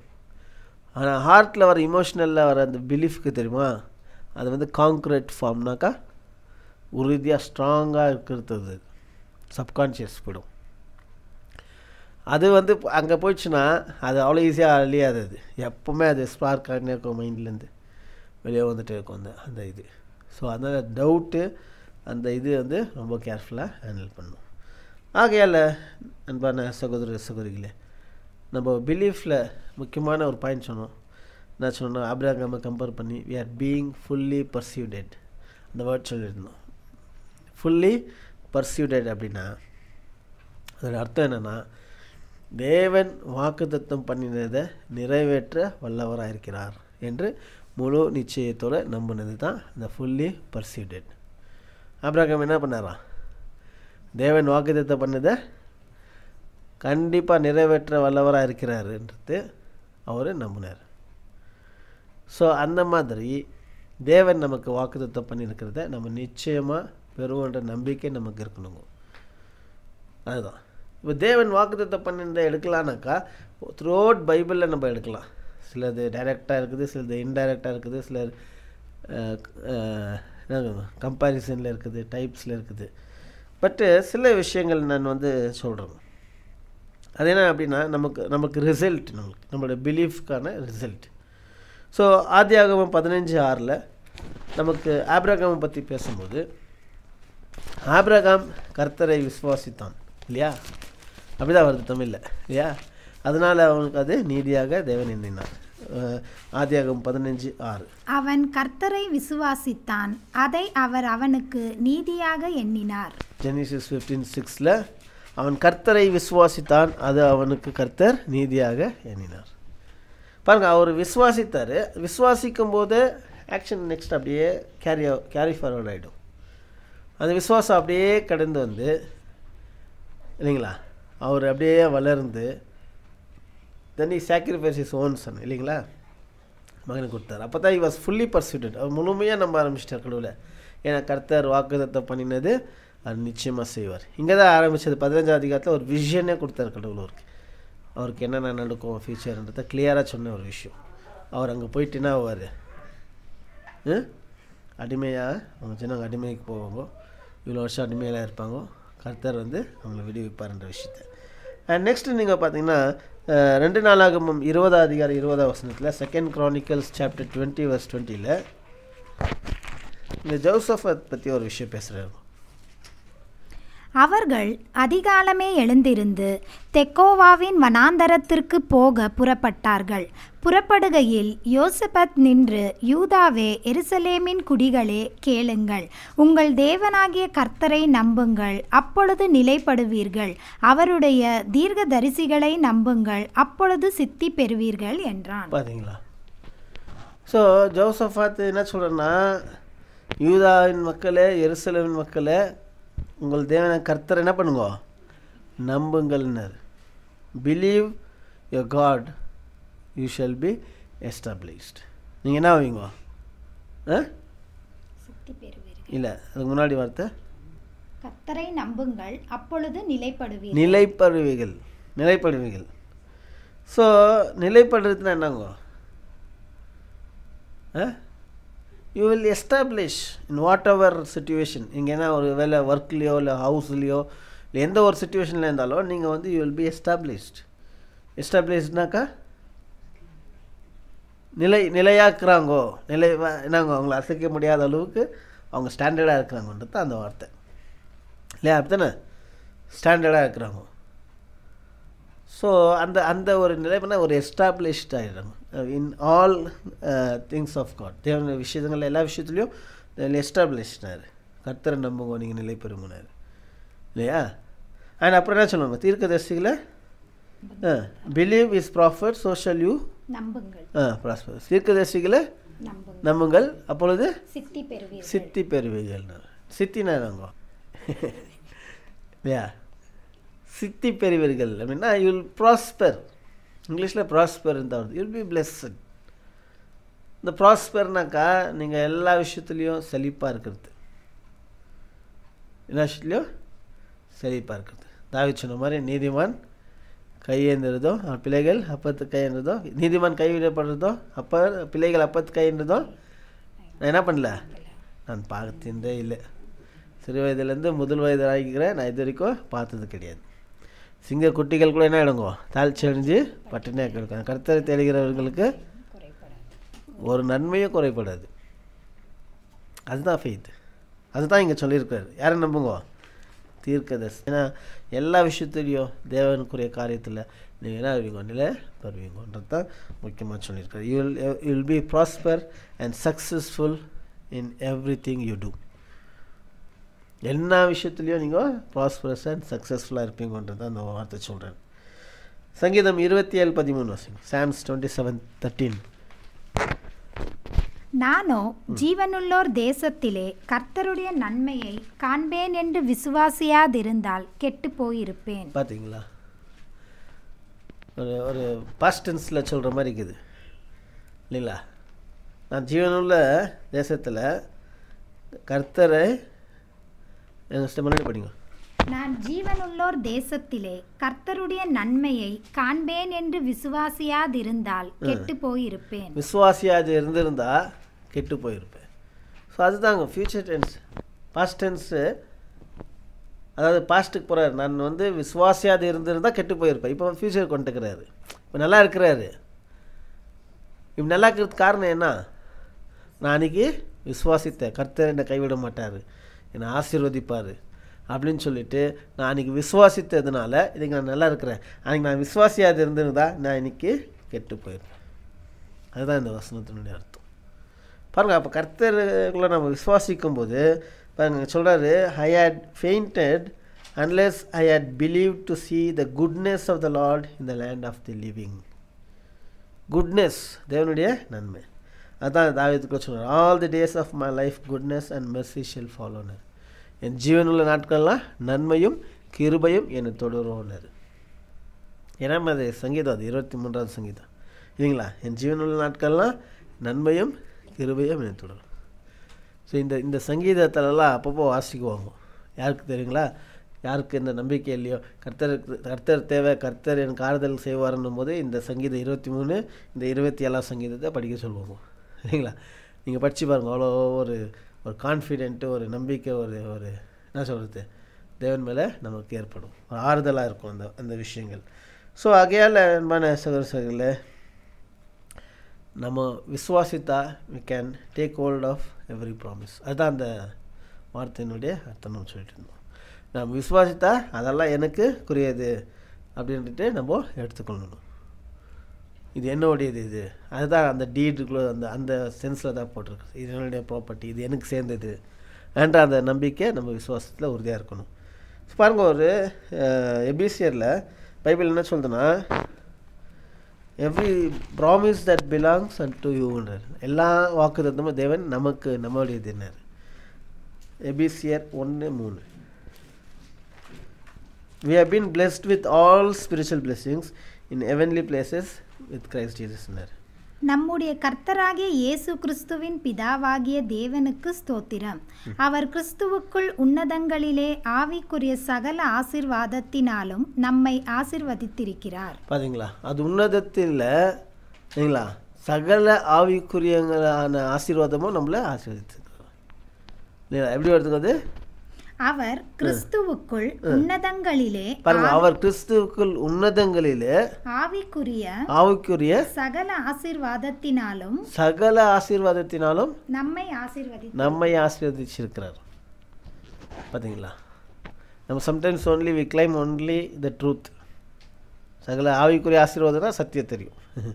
ஆனால் ஹார்ட்டில் வர இமோஷனலில் வர அந்த பிலீஃப்க்கு தெரியுமா அது வந்து காங்க்ரீட் ஃபார்ம்னாக்கா உறுதியாக ஸ்ட்ராங்காக இருக்கிறது சப்கான்ஷியஸ் போயிடும் அது வந்து அங்கே போயிடுச்சுன்னா அது அவ்வளோ ஈஸியாக அழியாது அது எப்போவுமே அது ஸ்பார்க் ஆகினே இருக்கும் மைண்ட்லேருந்து வெளியே வந்துகிட்டே இருக்கும் அந்த அந்த இது ஸோ அதனால் டவுட்டு அந்த இது வந்து ரொம்ப கேர்ஃபுல்லாக ஹேண்டில் பண்ணும் ஆகையால் அன்பான சகோதர சகோதரிகளே நம்ம பிலீஃபில் முக்கியமான ஒரு பாயிண்ட் சொன்னோம் என்ன சொன்னோம் ஆப்ராகாம கம்பேர் பண்ணி we are being fully persuaded அந்த வேர்ட் சொல்லியிருந்தோம் ஃபுல்லி பர்சியூடெட் அப்படின்னா அதோட அர்த்தம் என்னென்னா தேவன் தத்துவம் பண்ணினதை நிறைவேற்ற வல்லவராக இருக்கிறார் என்று முழு நிச்சயத்தோடு நம்பினது தான் இந்த ஃபுல்லி பர்சியூடெட் அப்ராகம் என்ன பண்ணாரா தேவன் வாக்குத்தத்தை பண்ணதை கண்டிப்பாக நிறைவேற்ற வல்லவராக இருக்கிறாருன்றது அவர் நம்பினார் ஸோ அந்த மாதிரி தேவன் நமக்கு வாக்குத்தத்தம் பண்ணியிருக்கிறத நம்ம நிச்சயமாக பெறுவோன்ற நம்பிக்கை நமக்கு இருக்கணுங்க அதுதான் இப்போ தேவன் வாக்குத்தத்தம் பண்ணியிருந்த எடுக்கலான்னாக்கா த்ரூ அவுட் பைபிளில் நம்ம எடுக்கலாம் சிலது டைரெக்டாக இருக்குது சிலது இன்டைரக்டாக இருக்குது சிலர் கம்பாரிசனில் இருக்குது டைப்ஸில் இருக்குது பட்டு சில விஷயங்கள் நான் வந்து சொல்கிறேன் அது என்ன அப்படின்னா நமக்கு நமக்கு ரிசல்ட் நம்மளுக்கு நம்மளோட பிலீஃப்க்கான ரிசல்ட் ஸோ ஆதியாகமம் பதினஞ்சு ஆறில் நமக்கு ஆப்ரகாம் பற்றி பேசும்போது ஆப்ரகாம் கர்த்தரை விசுவாசித்தான் இல்லையா அப்படிதான் வருது தமிழில் இல்லையா அதனால் அவனுக்கு அது நீதியாக தேவன் எண்ணினார் ஆதியாகம் பதினஞ்சு ஆறு அவன் கர்த்தரை விசுவாசித்தான் அதை அவர் அவனுக்கு நீதியாக எண்ணினார் ஜெனிசிஸ் ஃபிஃப்டீன் சிக்ஸில் அவன் கர்த்தரை விசுவாசித்தான் அது அவனுக்கு கர்த்தர் நீதியாக எண்ணினார் பாருங்கள் அவர் விசுவாசித்தார் விசுவாசிக்கும் போது ஆக்ஷன் நெக்ஸ்ட் அப்படியே கேரி கேரி ஃபார்வர்ட் ஆகிடும் அந்த விசுவாசம் அப்படியே கடந்து வந்து இல்லைங்களா அவர் அப்படியே வளர்ந்து then he sacrifice his own son இல்லைங்களா மகனுக்கு கொடுத்தார் அப்போ தான் இ வாஸ் ஃபுல்லி பர்சூட்டட் அவர் முழுமையாக நம்ப ஆரம்பிச்சிட்டார் கடவுளை ஏன்னா கர்த்தர் வாக்குதத்தை பண்ணினது அவர் நிச்சயமாக செய்வார் இங்கே தான் ஆரம்பித்தது பதினஞ்சாம் அதிகாரத்தில் ஒரு விஷனே கொடுத்தார் கடவுள் அவருக்கு அவருக்கு என்னென்ன நடக்கும் ஃபியூச்சர்ன்றதை கிளியராக சொன்ன ஒரு விஷயம் அவர் அங்கே போயிட்டுன்னா ஆவார் அடிமையாக அவங்க சொன்னாங்க அடிமைக்கு போவாங்க இவ்வளோ வருஷம் அடிமையாக இருப்பாங்க கர்த்தர் வந்து அவங்களை விடுவிப்பார்ன்ற விஷயத்த அண்ட் நெக்ஸ்ட்டு நீங்கள் பார்த்தீங்கன்னா ரெண்டு நாளாகமும் இருபதாம் அதிகாரம் இருபதாம் வசனத்தில் second Chronicles chapter twenty verse டுவெண்ட்டியில் இந்த ஜோசஃபத் பற்றி ஒரு விஷயம் பேசுகிறாரு அவர்கள் அதிகாலமே எழுந்திருந்து தெக்கோவாவின் வனாந்தரத்திற்கு போக புறப்பட்டார்கள் புறப்படுகையில் யோசபத் நின்று யூதாவே எருசலேமின் குடிகளே கேளுங்கள் உங்கள் தேவனாகிய கர்த்தரை நம்புங்கள் அப்பொழுது நிலைப்படுவீர்கள் அவருடைய தீர்க்க தரிசிகளை நம்புங்கள் அப்பொழுது சித்தி பெறுவீர்கள் என்றான் பாத்தீங்களா ஸோ ஜோசபாத் என்ன சொல்றேன்னா யூதாவின் மக்களே எருசலேமின் மக்களே உங்கள் தேவன கர்த்தர் என்ன பண்ணுங்க நம்புங்கள்னர் believe your God you shall be established நீங்கள் என்ன ஆவீங்க ஆ இல்லை அதுக்கு முன்னாடி வார்த்தை கத்தரை நம்புங்கள் அப்பொழுது நிலைப்படுவீர்கள் நிலைப்படுவீர்கள் நிலைப்படுவீர்கள் ஸோ நிலைப்படுறதுன்னா என்னங்கோ ah you will establish in whatever situation இங்கே என்ன ஒரு வேலை ஒர்க்லேயோ இல்லை ஹவுஸ்லேயோ இல்லை எந்த ஒரு சுச்சுவேஷனில் இருந்தாலும் நீங்கள் வந்து யூ வில் பி எஸ்டாப்ளிஷ்ட் எஸ்டாப்ளிஷ்னாக்கா நிலை நிலையாக்குறாங்கோ நிலை என்னங்க அவங்கள அசைக்க முடியாத அளவுக்கு அவங்க ஸ்டாண்டர்டாக இருக்கிறாங்கன்றது அந்த வார்த்தை இல்லையா அப்படித்தானே ஸ்டாண்டர்டாக இருக்கிறாங்க ஸோ அந்த அந்த ஒரு நிலைமைனா ஒரு எஸ்டாப்ளிஷ்ட் ஆகிடுறாங்க in all things of God தேவனுடைய விஷயங்கள் எல்லா விஷயத்துலையும் எஸ்டாப்ளிஷ்னார் கர்த்தரை நம்புங்க நீங்கள் நிலை பெறுங்கினார் இல்லையா அண்ட் அப்புறம் என்ன சொல்லுவாங்க தீர்க்கதரிசிகளை believe his prophets so shall you ah prosper தீர்க்கதரிசிகளை நம்புங்கள் அப்பொழுது சித்தி பெறுவீர்கள் சித்தி நாங்க [laughs] இல்லையா சித்தி பெறுவீர்கள் அப்படின்னா யூ வில் ப்ராஸ்பர் இங்கிலீஷில் ப்ராஸ்பர் అంత வருது యుల్ బి இந்த ப்ராஸ்பர்னாக்கா நீங்கள் எல்லா விஷயத்துலேயும் செழிப்பாக இருக்கிறது எல்லா விஷயத்துலேயும் செழிப்பாக இருக்கிறது தாவி சொன்ன மாதிரி நீதிமான் கையேந்திரதோ பிள்ளைகள் அப்பத்து கையேன்றதோ நீதிமான் கைவிடப்படுறதோ அப்போ பிள்ளைகள் அப்பத்து கைன்றதோ நான் என்ன பண்ணல நான் பார்த்துட்டே இல்லை சிறு வயதுலேருந்து முதல் வயது ஆகிக்கிறேன் நான் இது வரைக்கும் பார்த்தது கிடையாது சிங்க குட்டிகள் கூட என்ன ஆகிடுங்க தாழ்ச்சி அடைஞ்சு பட்டினியாக கிடக்கும் கருத்தரை தேடுகிறவர்களுக்கு ஒரு நன்மையும் குறைபடாது அதுதான் ஃபெய்த் அதுதான் இங்கே சொல்லியிருக்காரு யாரை நம்புங்க தீர்க்கதஸ் ஏன்னா எல்லா விஷயத்துலையும் தேவனுக்குரிய காரியத்தில் நீங்கள் என்ன ஆவீங்க நிலை பெறுவீங்கன்றது தான் முக்கியமாக சொல்லியிருக்காரு you will you will be prosper and successful in everything you do எல்லா விஷயத்துலேயும் நீங்கள் ப்ராஸ்பரஸ் அண்ட் சக்ஸஸ்ஃபுல்லாக இருப்பீங்கன்றது அந்த வார்த்தை சொல்கிறேன் சங்கீதம் இருபத்தி ஏழு பதிமூணு வருஷம் சாம்ஸ் டுவெண்ட்டி செவன் தேர்ட்டீன் நானோ ஜீவனுள்ளோர் தேசத்திலே கர்த்தருடைய நன்மையை காண்பேன் என்று விசுவாசியாதிருந்தால் கெட்டு போயிருப்பேன் பார்த்தீங்களா ஒரு ஒரு பாஸ்டன்ஸில் சொல்கிற மாதிரி இருக்குது இல்லைங்களா நான் ஜீவனுள்ள தேசத்தில் கர்த்தரை படிங்க நான் ஜீவனுள்ளோர் தேசத்திலே கர்த்தருடைய நன்மையை காண்பேன் என்று விசுவாசியாதிருந்தால் கெட்டு போயிருப்பேன் விசுவாசியாது இருந்திருந்தா கெட்டு போயிருப்பேன் ஸோ அதுதாங்க ஃபியூச்சர் டென்ஸ் பாஸ்ட் டென்ஸு அதாவது பாஸ்ட்டுக்கு போகிறாரு நான் வந்து விசுவாசியாது இருந்திருந்தால் கெட்டு போயிருப்பேன் இப்போ ஃபியூச்சர் கொண்டுக்கிறாரு இப்போ நல்லா இருக்கிறாரு இப்போ நல்லா இருக்கிறதுக்கு காரணம் என்ன நான் அன்றைக்கி விசுவாசித்தேன் கர்த்தர் என்னை கைவிட மாட்டார் என்னை ஆசீர்வதிப்பார் அப்படின்னு சொல்லிட்டு நான் அன்றைக்கி விசுவாசித்ததுனால இன்றைக்கி நான் நல்லா இருக்கிறேன் அன்றைக்கி நான் விசுவாசியாது இருந்திருந்தா நான் இன்றைக்கி கெட்டு போயிடுறேன் அதுதான் இந்த வசனத்தினுடைய அர்த்தம் பாருங்கள் அப்போ கர்த்தர்களை நம்ம விசுவாசிக்கும் போது பாருங்கள் சொல்கிறாரு I had fainted unless I had believe to see the goodness of the Lord in the land of the living goodness தேவனுடைய நன்மை அதான் தாவித்துக்குள்ள சொல்கிறார் all the days of my life goodness and mercy shall ஃபாலோனர் என் ஜீவனுள்ள நாட்கள்லாம் நன்மையும் கிருபையும் என்னை தொடரும்னார் ஏன்னா அது சங்கீதம் அது இருபத்தி மூன்றாவது சங்கீதம் இல்லைங்களா என் ஜீவனுள்ள நாட்கள்லாம் நன்மையும் கிருபையும் என்னை தொடரும் ஸோ இந்த இந்த சங்கீதத்திலலாம் அப்பப்போ வாசிக்குவாங்க யாருக்கு தெரியுங்களா யாருக்கு இந்த நம்பிக்கை இல்லையோ கர்த்தர் கர்த்தர் தேவை கர்த்தர் என் ஆறுதல் செய்வார்னும் போது இந்த சங்கீதம் இருபத்தி மூணு இந்த இருபத்தி ஏழாம் சங்கீதத்தை படிக்க சொல்லுவாங்க சரிங்களா நீங்கள் படித்து பாருங்கள் அவ்வளோ ஒரு ஒரு கான்ஃபிடென்ட்டு ஒரு நம்பிக்கை ஒரு ஒரு என்ன சொல்கிறது தேவன் மேலே நமக்கு ஏற்படும் ஒரு ஆறுதலாக இருக்கும் அந்த அந்த விஷயங்கள் ஸோ ஆகையால் அன்பான சகோதர சகோதரில் நம்ம விஸ்வாசித்தா we can take hold of every promise அதுதான் அந்த வார்த்தையினுடைய அர்த்தம்னு சொல்லிட்டு இருந்தோம் நம்ம விஸ்வாசித்தா அதெல்லாம் எனக்கு குறையாது அப்படின்ட்டு நம்ம எடுத்துக்கொள்ளணும் இது என்னுடையது இது அதுதான் அந்த டீடுக்குள்ளே அந்த அந்த சென்ஸில் தான் போட்டிருக்கு இது என்னுடைய ப்ராப்பர்ட்டி இது எனக்கு சேர்ந்தது என்ற அந்த நம்பிக்கை நம்ம விசுவாசத்தில் உறுதியாக இருக்கணும் பாருங்கள் ஒரு எபிசியரில் பைபிள் என்ன சொல்லுதுன்னா every promise that belongs and to யூன்றார் எல்லா வாக்கு தந்தமும் தேவன் நமக்கு என்ன எபிசியர் ஒன்று மூணு we have been blessed with all spiritual blessings in heavenly places with Christ Jesus நம்முடைய கர்த்தராகிய இயேசு கிறிஸ்துவின் பிதாவாகிய தேவனுக்கு ஸ்தோத்திரம் அவர் கிறிஸ்துவுக்குள் உன்னதங்களிலே ஆவிக்குரிய சகல ஆசிர்வாதத்தினாலும் நம்மை ஆசிர்வதித்திருக்கிறார் பாத்தீங்களா அது உன்னதத்தில் சரிங்களா சகல ஆவிக்குரியங்களான ஆசீர்வாதமும் நம்மளை ஆசீர்வதித்து எப்படி வருதுங்க அது அவர் கிறிஸ்துவுக்குள் உன்னதங்களிலே அவர் கிறிஸ்துவுக்குள் உன்னதங்களிலே ஆவிக்குரிய ஆவிக்குரிய சகல ஆசீர்வாதத்தினாலும் சகல ஆசீர்வாதத்தினாலும் நம்மை ஆசீர்வதி நம்மை ஆசீர்வதிச்சிருக்கிறார் பார்த்தீங்களா நம்ம sometimes only we claim only the truth சகல ஆவிக்குரிய ஆசீர்வாதம்னா சத்தியம் தெரியும் [laughs]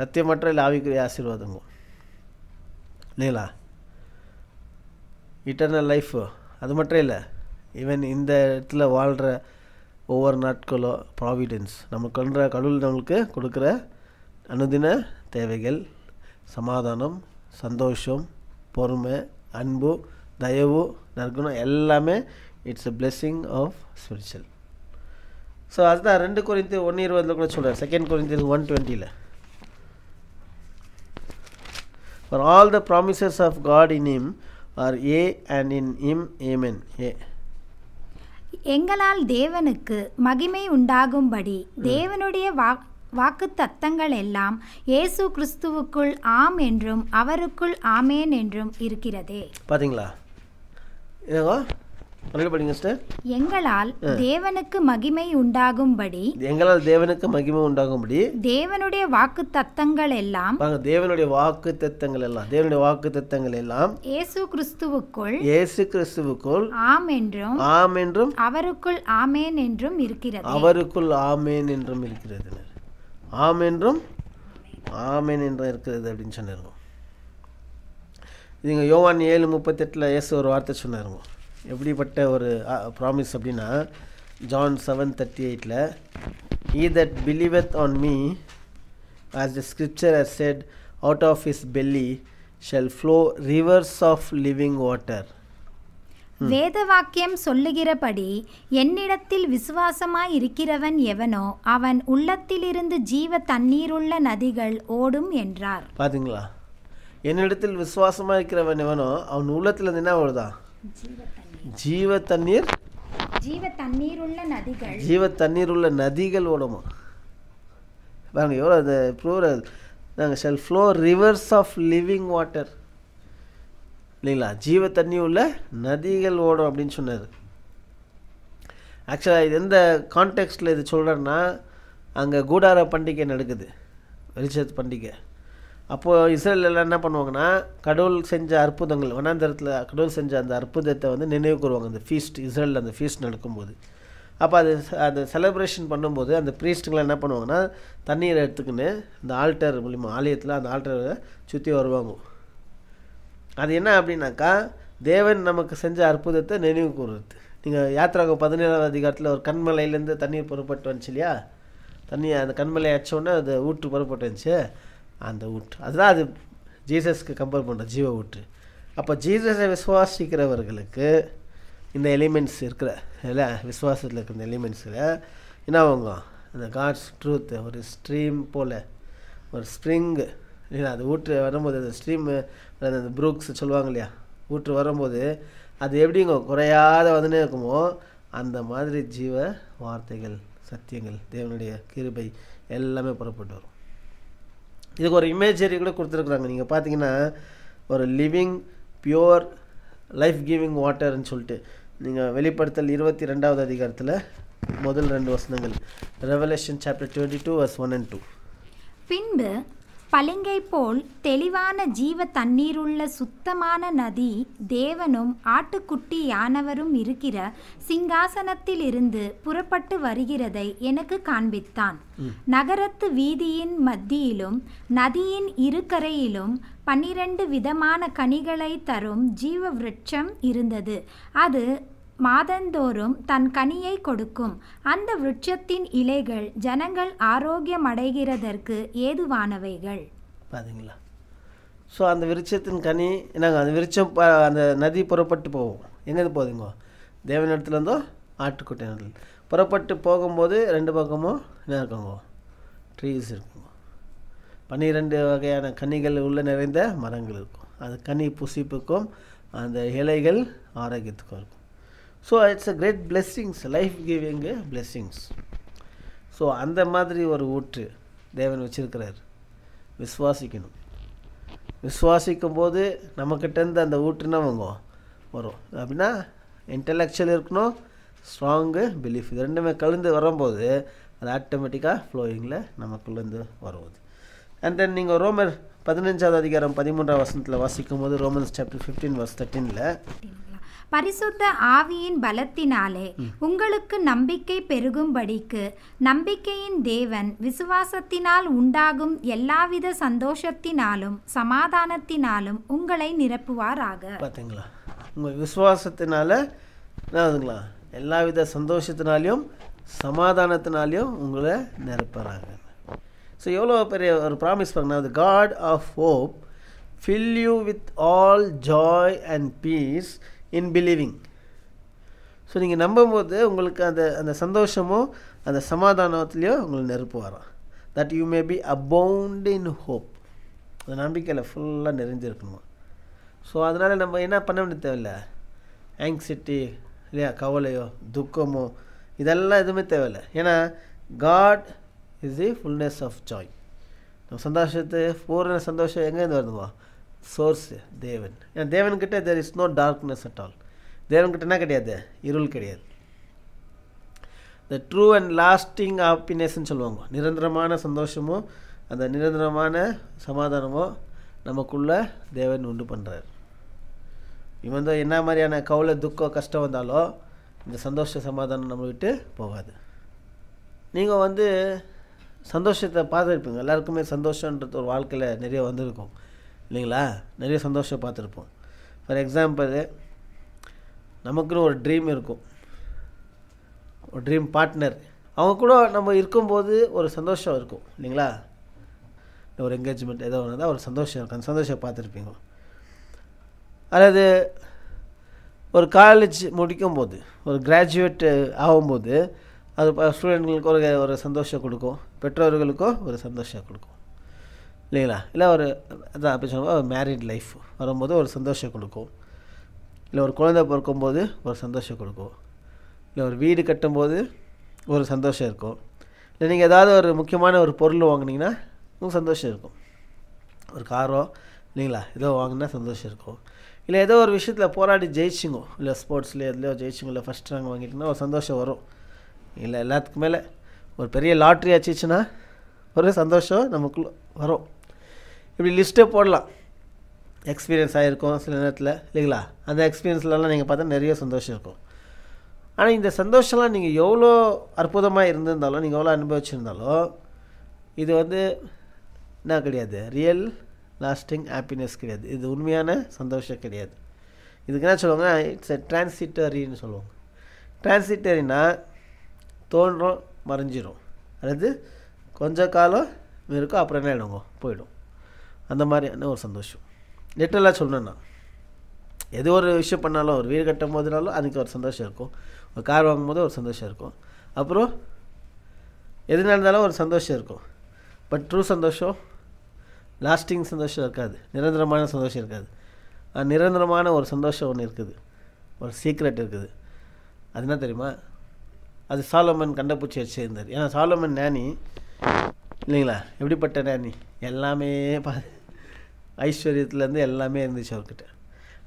சத்தியம் மட்டும் இல்லை ஆவிக்குரிய ஆசீர்வாதங்க இல்லைங்களா இட்டர்னல் லைஃப் அது மட்டும் இல்லை ஈவன் இந்த இடத்துல வாழ்கிற ஒவ்வொரு நாட்களோ ப்ராவிடென்ஸ் நம்ம கொன்ற கடவுள் நம்மளுக்கு கொடுக்குற அனுதின தேவைகள் சமாதானம் சந்தோஷம் பொறுமை அன்பு தயவு நற்குணம் எல்லாமே it's a blessing of spiritual so அதுதான் ரெண்டு குறைந்து ஒன் இருபதில் கூட சொல்கிறேன் செகண்ட் குறிந்து ஒன் டுவெண்ட்டியில் for all the promises of God in him or A and in Him, Amen. A. எங்களால் தேவனுக்கு மகிமை உண்டாகும்படி தேவனுடைய வா வாக்கு தத்தங்கள் எல்லாம் இயேசு கிறிஸ்துவுக்குள் ஆம் என்றும் அவருக்குள் ஆமேன் என்றும் இருக்கிறதே பார்த்தீங்களா எங்களால் தேவனுக்கு மகிமை உண்டாகும்படி எங்களால் தேவனுக்கு மகிமை உண்டாகும்படி தேவனுடைய வாக்கு தத்தங்கள் எல்லாம் தேவனுடைய வாக்கு தத்தங்கள் எல்லாம் தேவனுடைய வாக்கு தத்தங்கள் எல்லாம் இயேசு கிறிஸ்துவுக்குள் இயேசு கிறிஸ்துவுக்குள் ஆம் என்றும் ஆம் என்றும் அவருக்குள் ஆமேன் என்றும் இருக்கிறது அவருக்குள் ஆமேன் என்றும் இருக்கிறது ஆம் என்றும் ஆமேன் என்றும் இருக்கிறது அப்படின்னு சொன்னாருங்க இதுங்க யோவான் ஏழு முப்பத்தெட்டில் இயேசு ஒரு வார்த்தை சொன்னாருங்க எப்படிப்பட்ட ஒரு ப்ராமிஸ் அப்படின்னா ஜான் செவன் தேர்ட்டி எயிட்டில் he that believeth on me as the scripture has said out of his belly shall flow rivers of living water வேத வாக்கியம் சொல்லுகிறபடி என்னிடத்தில் விசுவாசமாய் இருக்கிறவன் எவனோ அவன் உள்ளத்திலிருந்து ஜீவ தண்ணீருள்ள நதிகள் ஓடும் என்றார் பாத்தீங்களா என்னிடத்தில் விசுவாசமா இருக்கிறவன் எவனோ அவன் உள்ளத்துல இருந்து என்ன ஓடுதான் ஜீவ தண்ணீர் ஜீவ உள்ள நதிகள் ஜீவ தண்ணீர் உள்ள நதிகள் ஓடமா பாருங்க எவ்வளோ அது ப்ளூரல் நாங்கள் shall flow rivers of living water இல்லைங்களா ஜீவ தண்ணி உள்ள நதிகள் ஓடும் அப்படின்னு சொன்னார் ஆக்சுவலாக இது எந்த கான்டெக்ஸ்டில் இது சொல்கிறேன்னா அங்கே கூடார பண்டிகை நடக்குது வெளிச்சத்து பண்டிகை அப்போது இஸ்ரேலெல்லாம் என்ன பண்ணுவாங்கன்னா கடவுள் செஞ்ச அற்புதங்கள் வனாந்திரத்தில் கடவுள் செஞ்ச அந்த அற்புதத்தை வந்து நினைவு கூறுவாங்க அந்த ஃபீஸ்ட் இஸ்ரேலில் அந்த ஃபீஸ்ட் நடக்கும்போது அப்போ அது அந்த செலப்ரேஷன் பண்ணும்போது அந்த ப்ரீஸ்ட்டுங்களை என்ன பண்ணுவாங்கன்னா தண்ணீரை எடுத்துக்கின்னு அந்த ஆல்டர் மூலிமா ஆலயத்தில் அந்த ஆல்டரை சுற்றி வருவாங்க அது என்ன அப்படின்னாக்கா தேவன் நமக்கு செஞ்ச அற்புதத்தை நினைவு கூறுறது நீங்கள் யாத்திராக பதினேழாவது அதிகாரத்தில் ஒரு கண்மலையிலேருந்து தண்ணீர் புறப்பட்டு வந்துச்சு இல்லையா தண்ணி அந்த கண்மலை அடித்தோடனே அது ஊற்று புறப்பட்டு வந்துச்சு அந்த ஊற்று அதுதான் அது ஜீசஸ்க்கு கம்பேர் பண்ணுற ஜீவ ஊற்று அப்போ ஜீசஸை விசுவாசிக்கிறவர்களுக்கு இந்த எலிமெண்ட்ஸ் இருக்கிற இல்லை விசுவாசத்தில் இருக்கிற எலிமெண்ட்ஸில் என்ன அவங்க அந்த காட்ஸ் ட்ரூத்து ஒரு ஸ்ட்ரீம் போல் ஒரு ஸ்ப்ரிங்கு இல்லைன்னா அது ஊற்று வரும்போது அந்த ஸ்ட்ரீம்மு அந்த ப்ரூக்ஸ் சொல்லுவாங்க இல்லையா ஊற்று வரும்போது அது எப்படிங்க குறையாத வந்துனே இருக்குமோ அந்த மாதிரி ஜீவ வார்த்தைகள் சத்தியங்கள் தேவனுடைய கிருபை எல்லாமே புறப்பட்டு வரும் இதுக்கு ஒரு இமேஜரி கூட கொடுத்துருக்குறாங்க நீங்கள் பார்த்தீங்கன்னா ஒரு லிவிங் பியோர் லைஃப் கிவிங் வாட்டர்னு சொல்லிட்டு நீங்கள் வெளிப்படுத்தல் இருபத்தி ரெண்டாவது அதிகாரத்தில் முதல் ரெண்டு வசனங்கள் Revelation chapter twenty two verse one and two பின்பு பளிங்கை போல் தெளிவான ஜீவ தண்ணீருள்ள சுத்தமான நதி தேவனும் ஆட்டுக்குட்டி யானவரும் இருக்கிற சிங்காசனத்திலிருந்து புறப்பட்டு வருகிறதை எனக்கு காண்பித்தான் நகரத்து வீதியின் மத்தியிலும் நதியின் இருக்கரையிலும் பன்னிரண்டு விதமான கனிகளை தரும் ஜீவ விருட்சம் இருந்தது அது மாதந்தோறும் தன் கனியை கொடுக்கும் அந்த விருட்சத்தின் இலைகள் ஜனங்கள் ஆரோக்கியம் அடைகிறதற்கு ஏதுவானவைகள் பார்த்தீங்களா ஸோ அந்த விருட்சத்தின் கனி என்னங்க அந்த விருட்சம் அந்த நதி புறப்பட்டு போவோம் என்னது போதுங்க தேவன் இடத்துல இருந்தோ புறப்பட்டு போகும்போது ரெண்டு பக்கமும் என்ன இருக்குங்க ட்ரீஸ் இருக்குங்க பன்னிரெண்டு வகையான கனிகள் உள்ள நிறைந்த மரங்கள் இருக்கும் அது கனி புசிப்புக்கும் அந்த இலைகள் ஆரோக்கியத்துக்கும் இருக்கும் so it's a great blessings life giving blessings so அந்த மாதிரி ஒரு ஊற்று தேவன் வச்சுருக்கிறார் விஸ்வாசிக்கணும் விஸ்வாசிக்கும் போது நம்மக்கிட்டேருந்து அந்த ஊற்றுனா வாங்க வரும் அப்படின்னா இன்டெலெக்சுவல் இருக்கணும் ஸ்ட்ராங்கு பிலீஃப் இது ரெண்டுமே கலந்து வரும்போது அது ஆட்டோமேட்டிக்காக ஃப்ளோயிங்கில் நமக்குள்ளேருந்து வருவது அண்ட் தென் நீங்கள் ரோமர் பதினஞ்சாவது அதிகாரம் பதிமூன்றாம் வசனத்தில் வாசிக்கும் போது ரோமன்ஸ் சாப்டர் ஃபிஃப்டீன் வர்ஸ் தேர்ட்டீனில் பரிசுத்த ஆவியின் பலத்தினாலே உங்களுக்கு நம்பிக்கை பெருகும்படிக்கு நம்பிக்கையின் தேவன் விசுவாசத்தினால் உண்டாகும் எல்லாவித சந்தோஷத்தினாலும் சமாதானத்தினாலும் உங்களை நிரப்புவாராக பார்த்தீங்களா உங்கள் விசுவாசத்தினால என்னதுங்களா எல்லாவித சந்தோஷத்தினாலையும் சமாதானத்தினாலையும் உங்களை நிரப்புறாங்க ஸோ எவ்வளோ பெரிய ஒரு ப்ராமிஸ் அது God of hope fill you with all joy and peace in believing so நீங்கள் நம்பும்போது உங்களுக்கு அந்த அந்த சந்தோஷமோ அந்த சமாதானத்துலேயோ உங்களுக்கு நெருப்பு வரும் that you may be abound in hope அந்த நம்பிக்கையில் ஃபுல்லாக நிறைஞ்சிருக்கணும் ஸோ அதனால் நம்ம என்ன பண்ண வேண்டிய தேவையில்ல ஆங்ஸிட்டி இல்லையா கவலையோ துக்கமோ இதெல்லாம் எதுவுமே தேவையில்லை ஏன்னா God is the fullness of joy நம்ம சந்தோஷத்தை பூர்ண சந்தோஷம் எங்கேருந்து வருதுமா சோர்ஸ் தேவன் ஏன்னா தேவன்கிட்ட there is no darkness at all தேவன்கிட்ட என்ன கிடையாது இருள் கிடையாது த ட்ரூ அண்ட் லாஸ்டிங் ஹாப்பினஸ்ன்னு சொல்லுவாங்க நிரந்தரமான சந்தோஷமோ அந்த நிரந்தரமான சமாதானமோ நமக்குள்ளே தேவன் உண்டு பண்ணுறார் இவன் வந்து என்ன மாதிரியான கவலை துக்கம் கஷ்டம் வந்தாலோ இந்த சந்தோஷ சமாதானம் நம்ம விட்டு போகாது நீங்கள் வந்து சந்தோஷத்தை பார்த்துருப்பீங்க எல்லாருக்குமே சந்தோஷன்றது ஒரு வாழ்க்கையில் நிறைய வந்திருக்கும் இல்லைங்களா நிறைய சந்தோஷம் பார்த்துருப்போம் ஃபார் எக்ஸாம்பிள் நமக்குன்னு ஒரு ட்ரீம் இருக்கும் ஒரு ட்ரீம் பார்ட்னர் அவங்க கூட நம்ம இருக்கும்போது ஒரு சந்தோஷம் இருக்கும் இல்லைங்களா ஒரு என்கேஜ்மெண்ட் ஏதோ ஒன்று தான் ஒரு சந்தோஷம் இருக்கும் அந்த சந்தோஷம் பார்த்துருப்பீங்க அல்லது ஒரு காலேஜ் முடிக்கும்போது ஒரு கிராஜுவேட் ஆகும்போது அது ஸ்டூடெண்ட்களுக்கு ஒரு ஒரு சந்தோஷம் கொடுக்கும் பெற்றோர்களுக்கும் ஒரு சந்தோஷம் கொடுக்கும் இல்லைங்களா இல்லை ஒரு அதான் அப்படி சொல்லும்போது ஒரு மேரிட் லைஃப் வரும்போது ஒரு சந்தோஷம் கொடுக்கும் இல்லை ஒரு குழந்தை பிறக்கும்போது ஒரு சந்தோஷம் கொடுக்கும் இல்லை ஒரு வீடு கட்டும்போது ஒரு சந்தோஷம் இருக்கும் இல்லை நீங்கள் ஏதாவது ஒரு முக்கியமான ஒரு பொருள் வாங்கினீங்கன்னா உங்களுக்கு சந்தோஷம் இருக்கும் ஒரு காரோ இல்லைங்களா ஏதோ வாங்கினா சந்தோஷம் இருக்கும் இல்லை ஏதோ ஒரு விஷயத்தில் போராடி ஜெயிச்சுங்கோ இல்லை ஸ்போர்ட்ஸ்லேயோ எதுலையோ ஜெயிச்சுங்க இல்லை ஃபஸ்ட் ரேங்க் வாங்கிட்டிங்கன்னா ஒரு சந்தோஷம் வரும் இல்லை எல்லாத்துக்கு மேலே ஒரு பெரிய லாட்ரி அச்சிச்சுன்னா ஒரு சந்தோஷம் நமக்குள்ளே வரும் இப்படி லிஸ்ட்டே போடலாம் எக்ஸ்பீரியன்ஸ் ஆகிருக்கும் சில நேரத்தில் இல்லைங்களா அந்த எக்ஸ்பீரியன்ஸ்லலாம் நீங்கள் பார்த்தா நிறைய சந்தோஷம் இருக்கும் ஆனால் இந்த சந்தோஷம்லாம் நீங்கள் எவ்வளோ அற்புதமாக இருந்திருந்தாலும் நீங்கள் எவ்வளோ அனுபவிச்சிருந்தாலும் இது வந்து என்ன கிடையாது ரியல் லாஸ்டிங் ஹாப்பினஸ் கிடையாது இது உண்மையான சந்தோஷம் கிடையாது இதுக்கு என்ன சொல்லுவாங்க இட்ஸ் எ டிரான்சிட்டரின்னு சொல்லுவாங்க டிரான்சிட்டரினா தோன்றும் மறைஞ்சிரும் அல்லது கொஞ்ச காலம் இருக்கும் அப்புறம் என்ன ஆகிடுங்க போயிடும் அந்த மாதிரியான ஒரு சந்தோஷம் லிட்டரலாக சொல்லணும்னா எது ஒரு விஷயம் பண்ணாலும் ஒரு வீடு கட்டும் போதுனாலும் அதுக்கு ஒரு சந்தோஷம் இருக்கும் ஒரு கார் வாங்கும்போது ஒரு சந்தோஷம் இருக்கும் அப்புறம் எது நடந்தாலும் ஒரு சந்தோஷம் இருக்கும் பட் ட்ரூ சந்தோஷம் லாஸ்டிங் சந்தோஷம் இருக்காது நிரந்தரமான சந்தோஷம் இருக்காது நிரந்தரமான ஒரு சந்தோஷம் ஒன்று இருக்குது ஒரு சீக்ரெட் இருக்குது அது என்ன தெரியுமா அது சாலோமன் கண்டபூச்சி இருந்தார் ஏன்னா சாலோமன் நேனி இல்லைங்களா எப்படிப்பட்ட நேனி எல்லாமே பா ஐஸ்வர்யத்துலேருந்து எல்லாமே இருந்துச்சு அவர்கிட்ட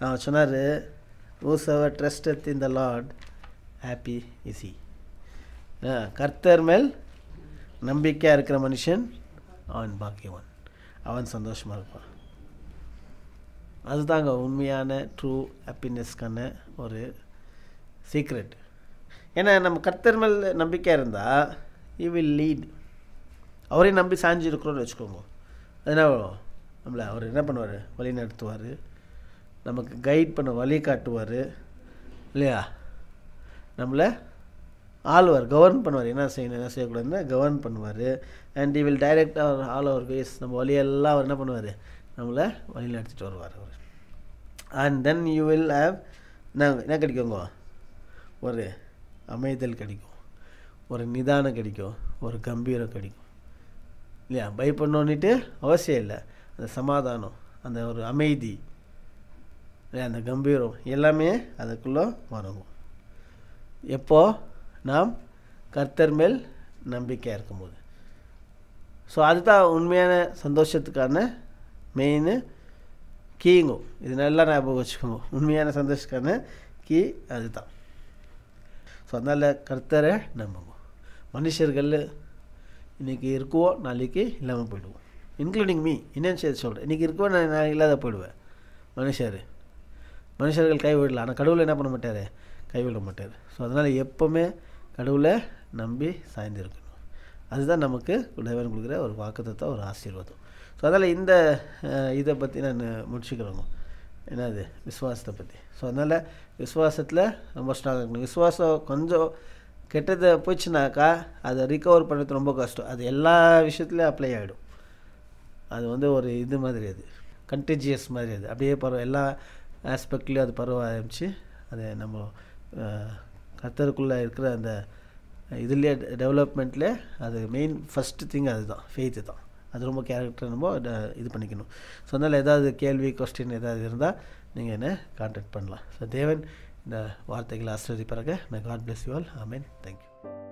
அவர் சொன்னார் ஊஸ் அவர் trust in the Lord happy is he கர்த்தர் மேல் நம்பிக்கையாக இருக்கிற மனுஷன் அவன் பாக்கியவன் அவன் சந்தோஷமாக இருப்பான் அதுதாங்க உண்மையான ட்ரூ ஹாப்பினஸ்க்கான ஒரு சீக்ரெட் ஏன்னா நம்ம கர்த்தர் மேல் நம்பிக்கையாக இருந்தால் யூ வில் லீட் அவரையும் நம்பி சாஞ்சு இருக்கிறோன்னு வச்சுக்கோங்க அதனால நம்மளை அவர் என்ன பண்ணுவார் வழி நடத்துவார் நமக்கு கைட் பண்ண வழி காட்டுவார் இல்லையா நம்மளை ஆழ்வார் கவர்ன் பண்ணுவார் என்ன செய்யணும் என்ன செய்யக்கூடாதுன்னு கவர்ன் பண்ணுவார் and he will direct our all our ways நம்ம வழியெல்லாம் அவர் என்ன பண்ணுவார் நம்மளை வழியில் எடுத்துகிட்டு வருவார் அவர் and then you will have நாங்கள் என்ன கிடைக்குங்க ஒரு அமைதல் கிடைக்கும் ஒரு நிதானம் கிடைக்கும் ஒரு கம்பீரம் கிடைக்கும் இல்லையா பயப்படணுன்னுட்டு அவசியம் இல்லை அந்த சமாதானம் அந்த ஒரு அமைதி அந்த கம்பீரம் எல்லாமே அதுக்குள்ளே வரங்கும் எப்போது நாம் கர்த்தர் மேல் நம்பிக்கையாக இருக்கும்போது ஸோ அதுதான் உண்மையான சந்தோஷத்துக்கான மெயின் கீங்கும் இது நல்லா ஞாபகம் வச்சுக்கோங்க உண்மையான சந்தோஷத்துக்கான கீ அதுதான் ஸோ அதனால் கர்த்தரை நம்புங்க மனுஷர்கள் இன்றைக்கி இருக்குவோம் நாளைக்கு இல்லாமல் போயிடுவோம் இன்க்ளூடிங் மீ என்னென்னு சேர்த்து சொல்கிறேன் இன்றைக்கி இருக்கோ நான் இல்லாத போயிடுவேன் மனுஷர் மனுஷர்கள் கைவிடலாம் ஆனால் கடவுளை என்ன பண்ண மாட்டார் கைவிட மாட்டார் ஸோ அதனால் எப்போவுமே கடவுளை நம்பி சாய்ந்திருக்கணும் அதுதான் நமக்கு தேவன் கொடுக்குற ஒரு வாக்குத்தத்தை ஒரு ஆசீர்வாதம் ஸோ அதனால் இந்த இதை பற்றி நான் முடிச்சுக்கிறோங்க என்னது விஸ்வாசத்தை பற்றி ஸோ அதனால் விஸ்வாசத்தில் ரொம்ப ஸ்ட்ராங்காக இருக்கணும் விஸ்வாசம் கொஞ்சம் கெட்டதை போச்சுனாக்கா அதை ரிகவர் பண்ணுறது ரொம்ப கஷ்டம் அது எல்லா விஷயத்துலையும் அப்ளை ஆகிடும் அது வந்து ஒரு இது மாதிரி அது கண்டிஜியஸ் மாதிரி அது அப்படியே பரவ எல்லா ஆஸ்பெக்ட்லேயும் அது பரவ ஆரம்பிச்சு அது நம்ம கத்தருக்குள்ளே இருக்கிற அந்த இதுலேயே டெவலப்மெண்ட்லேயே அது மெயின் ஃபஸ்ட்டு திங் அதுதான் ஃபெய்த்து தான் அது ரொம்ப கேரக்டர் நம்ம இது பண்ணிக்கணும் ஸோ அதனால் ஏதாவது கேள்வி கொஸ்டின் ஏதாவது இருந்தால் நீங்கள் என்ன கான்டாக்ட் பண்ணலாம் ஸோ தேவன் இந்த வார்த்தைகளை ஆசிரியர் பிறகு may God bless you all I mean thank you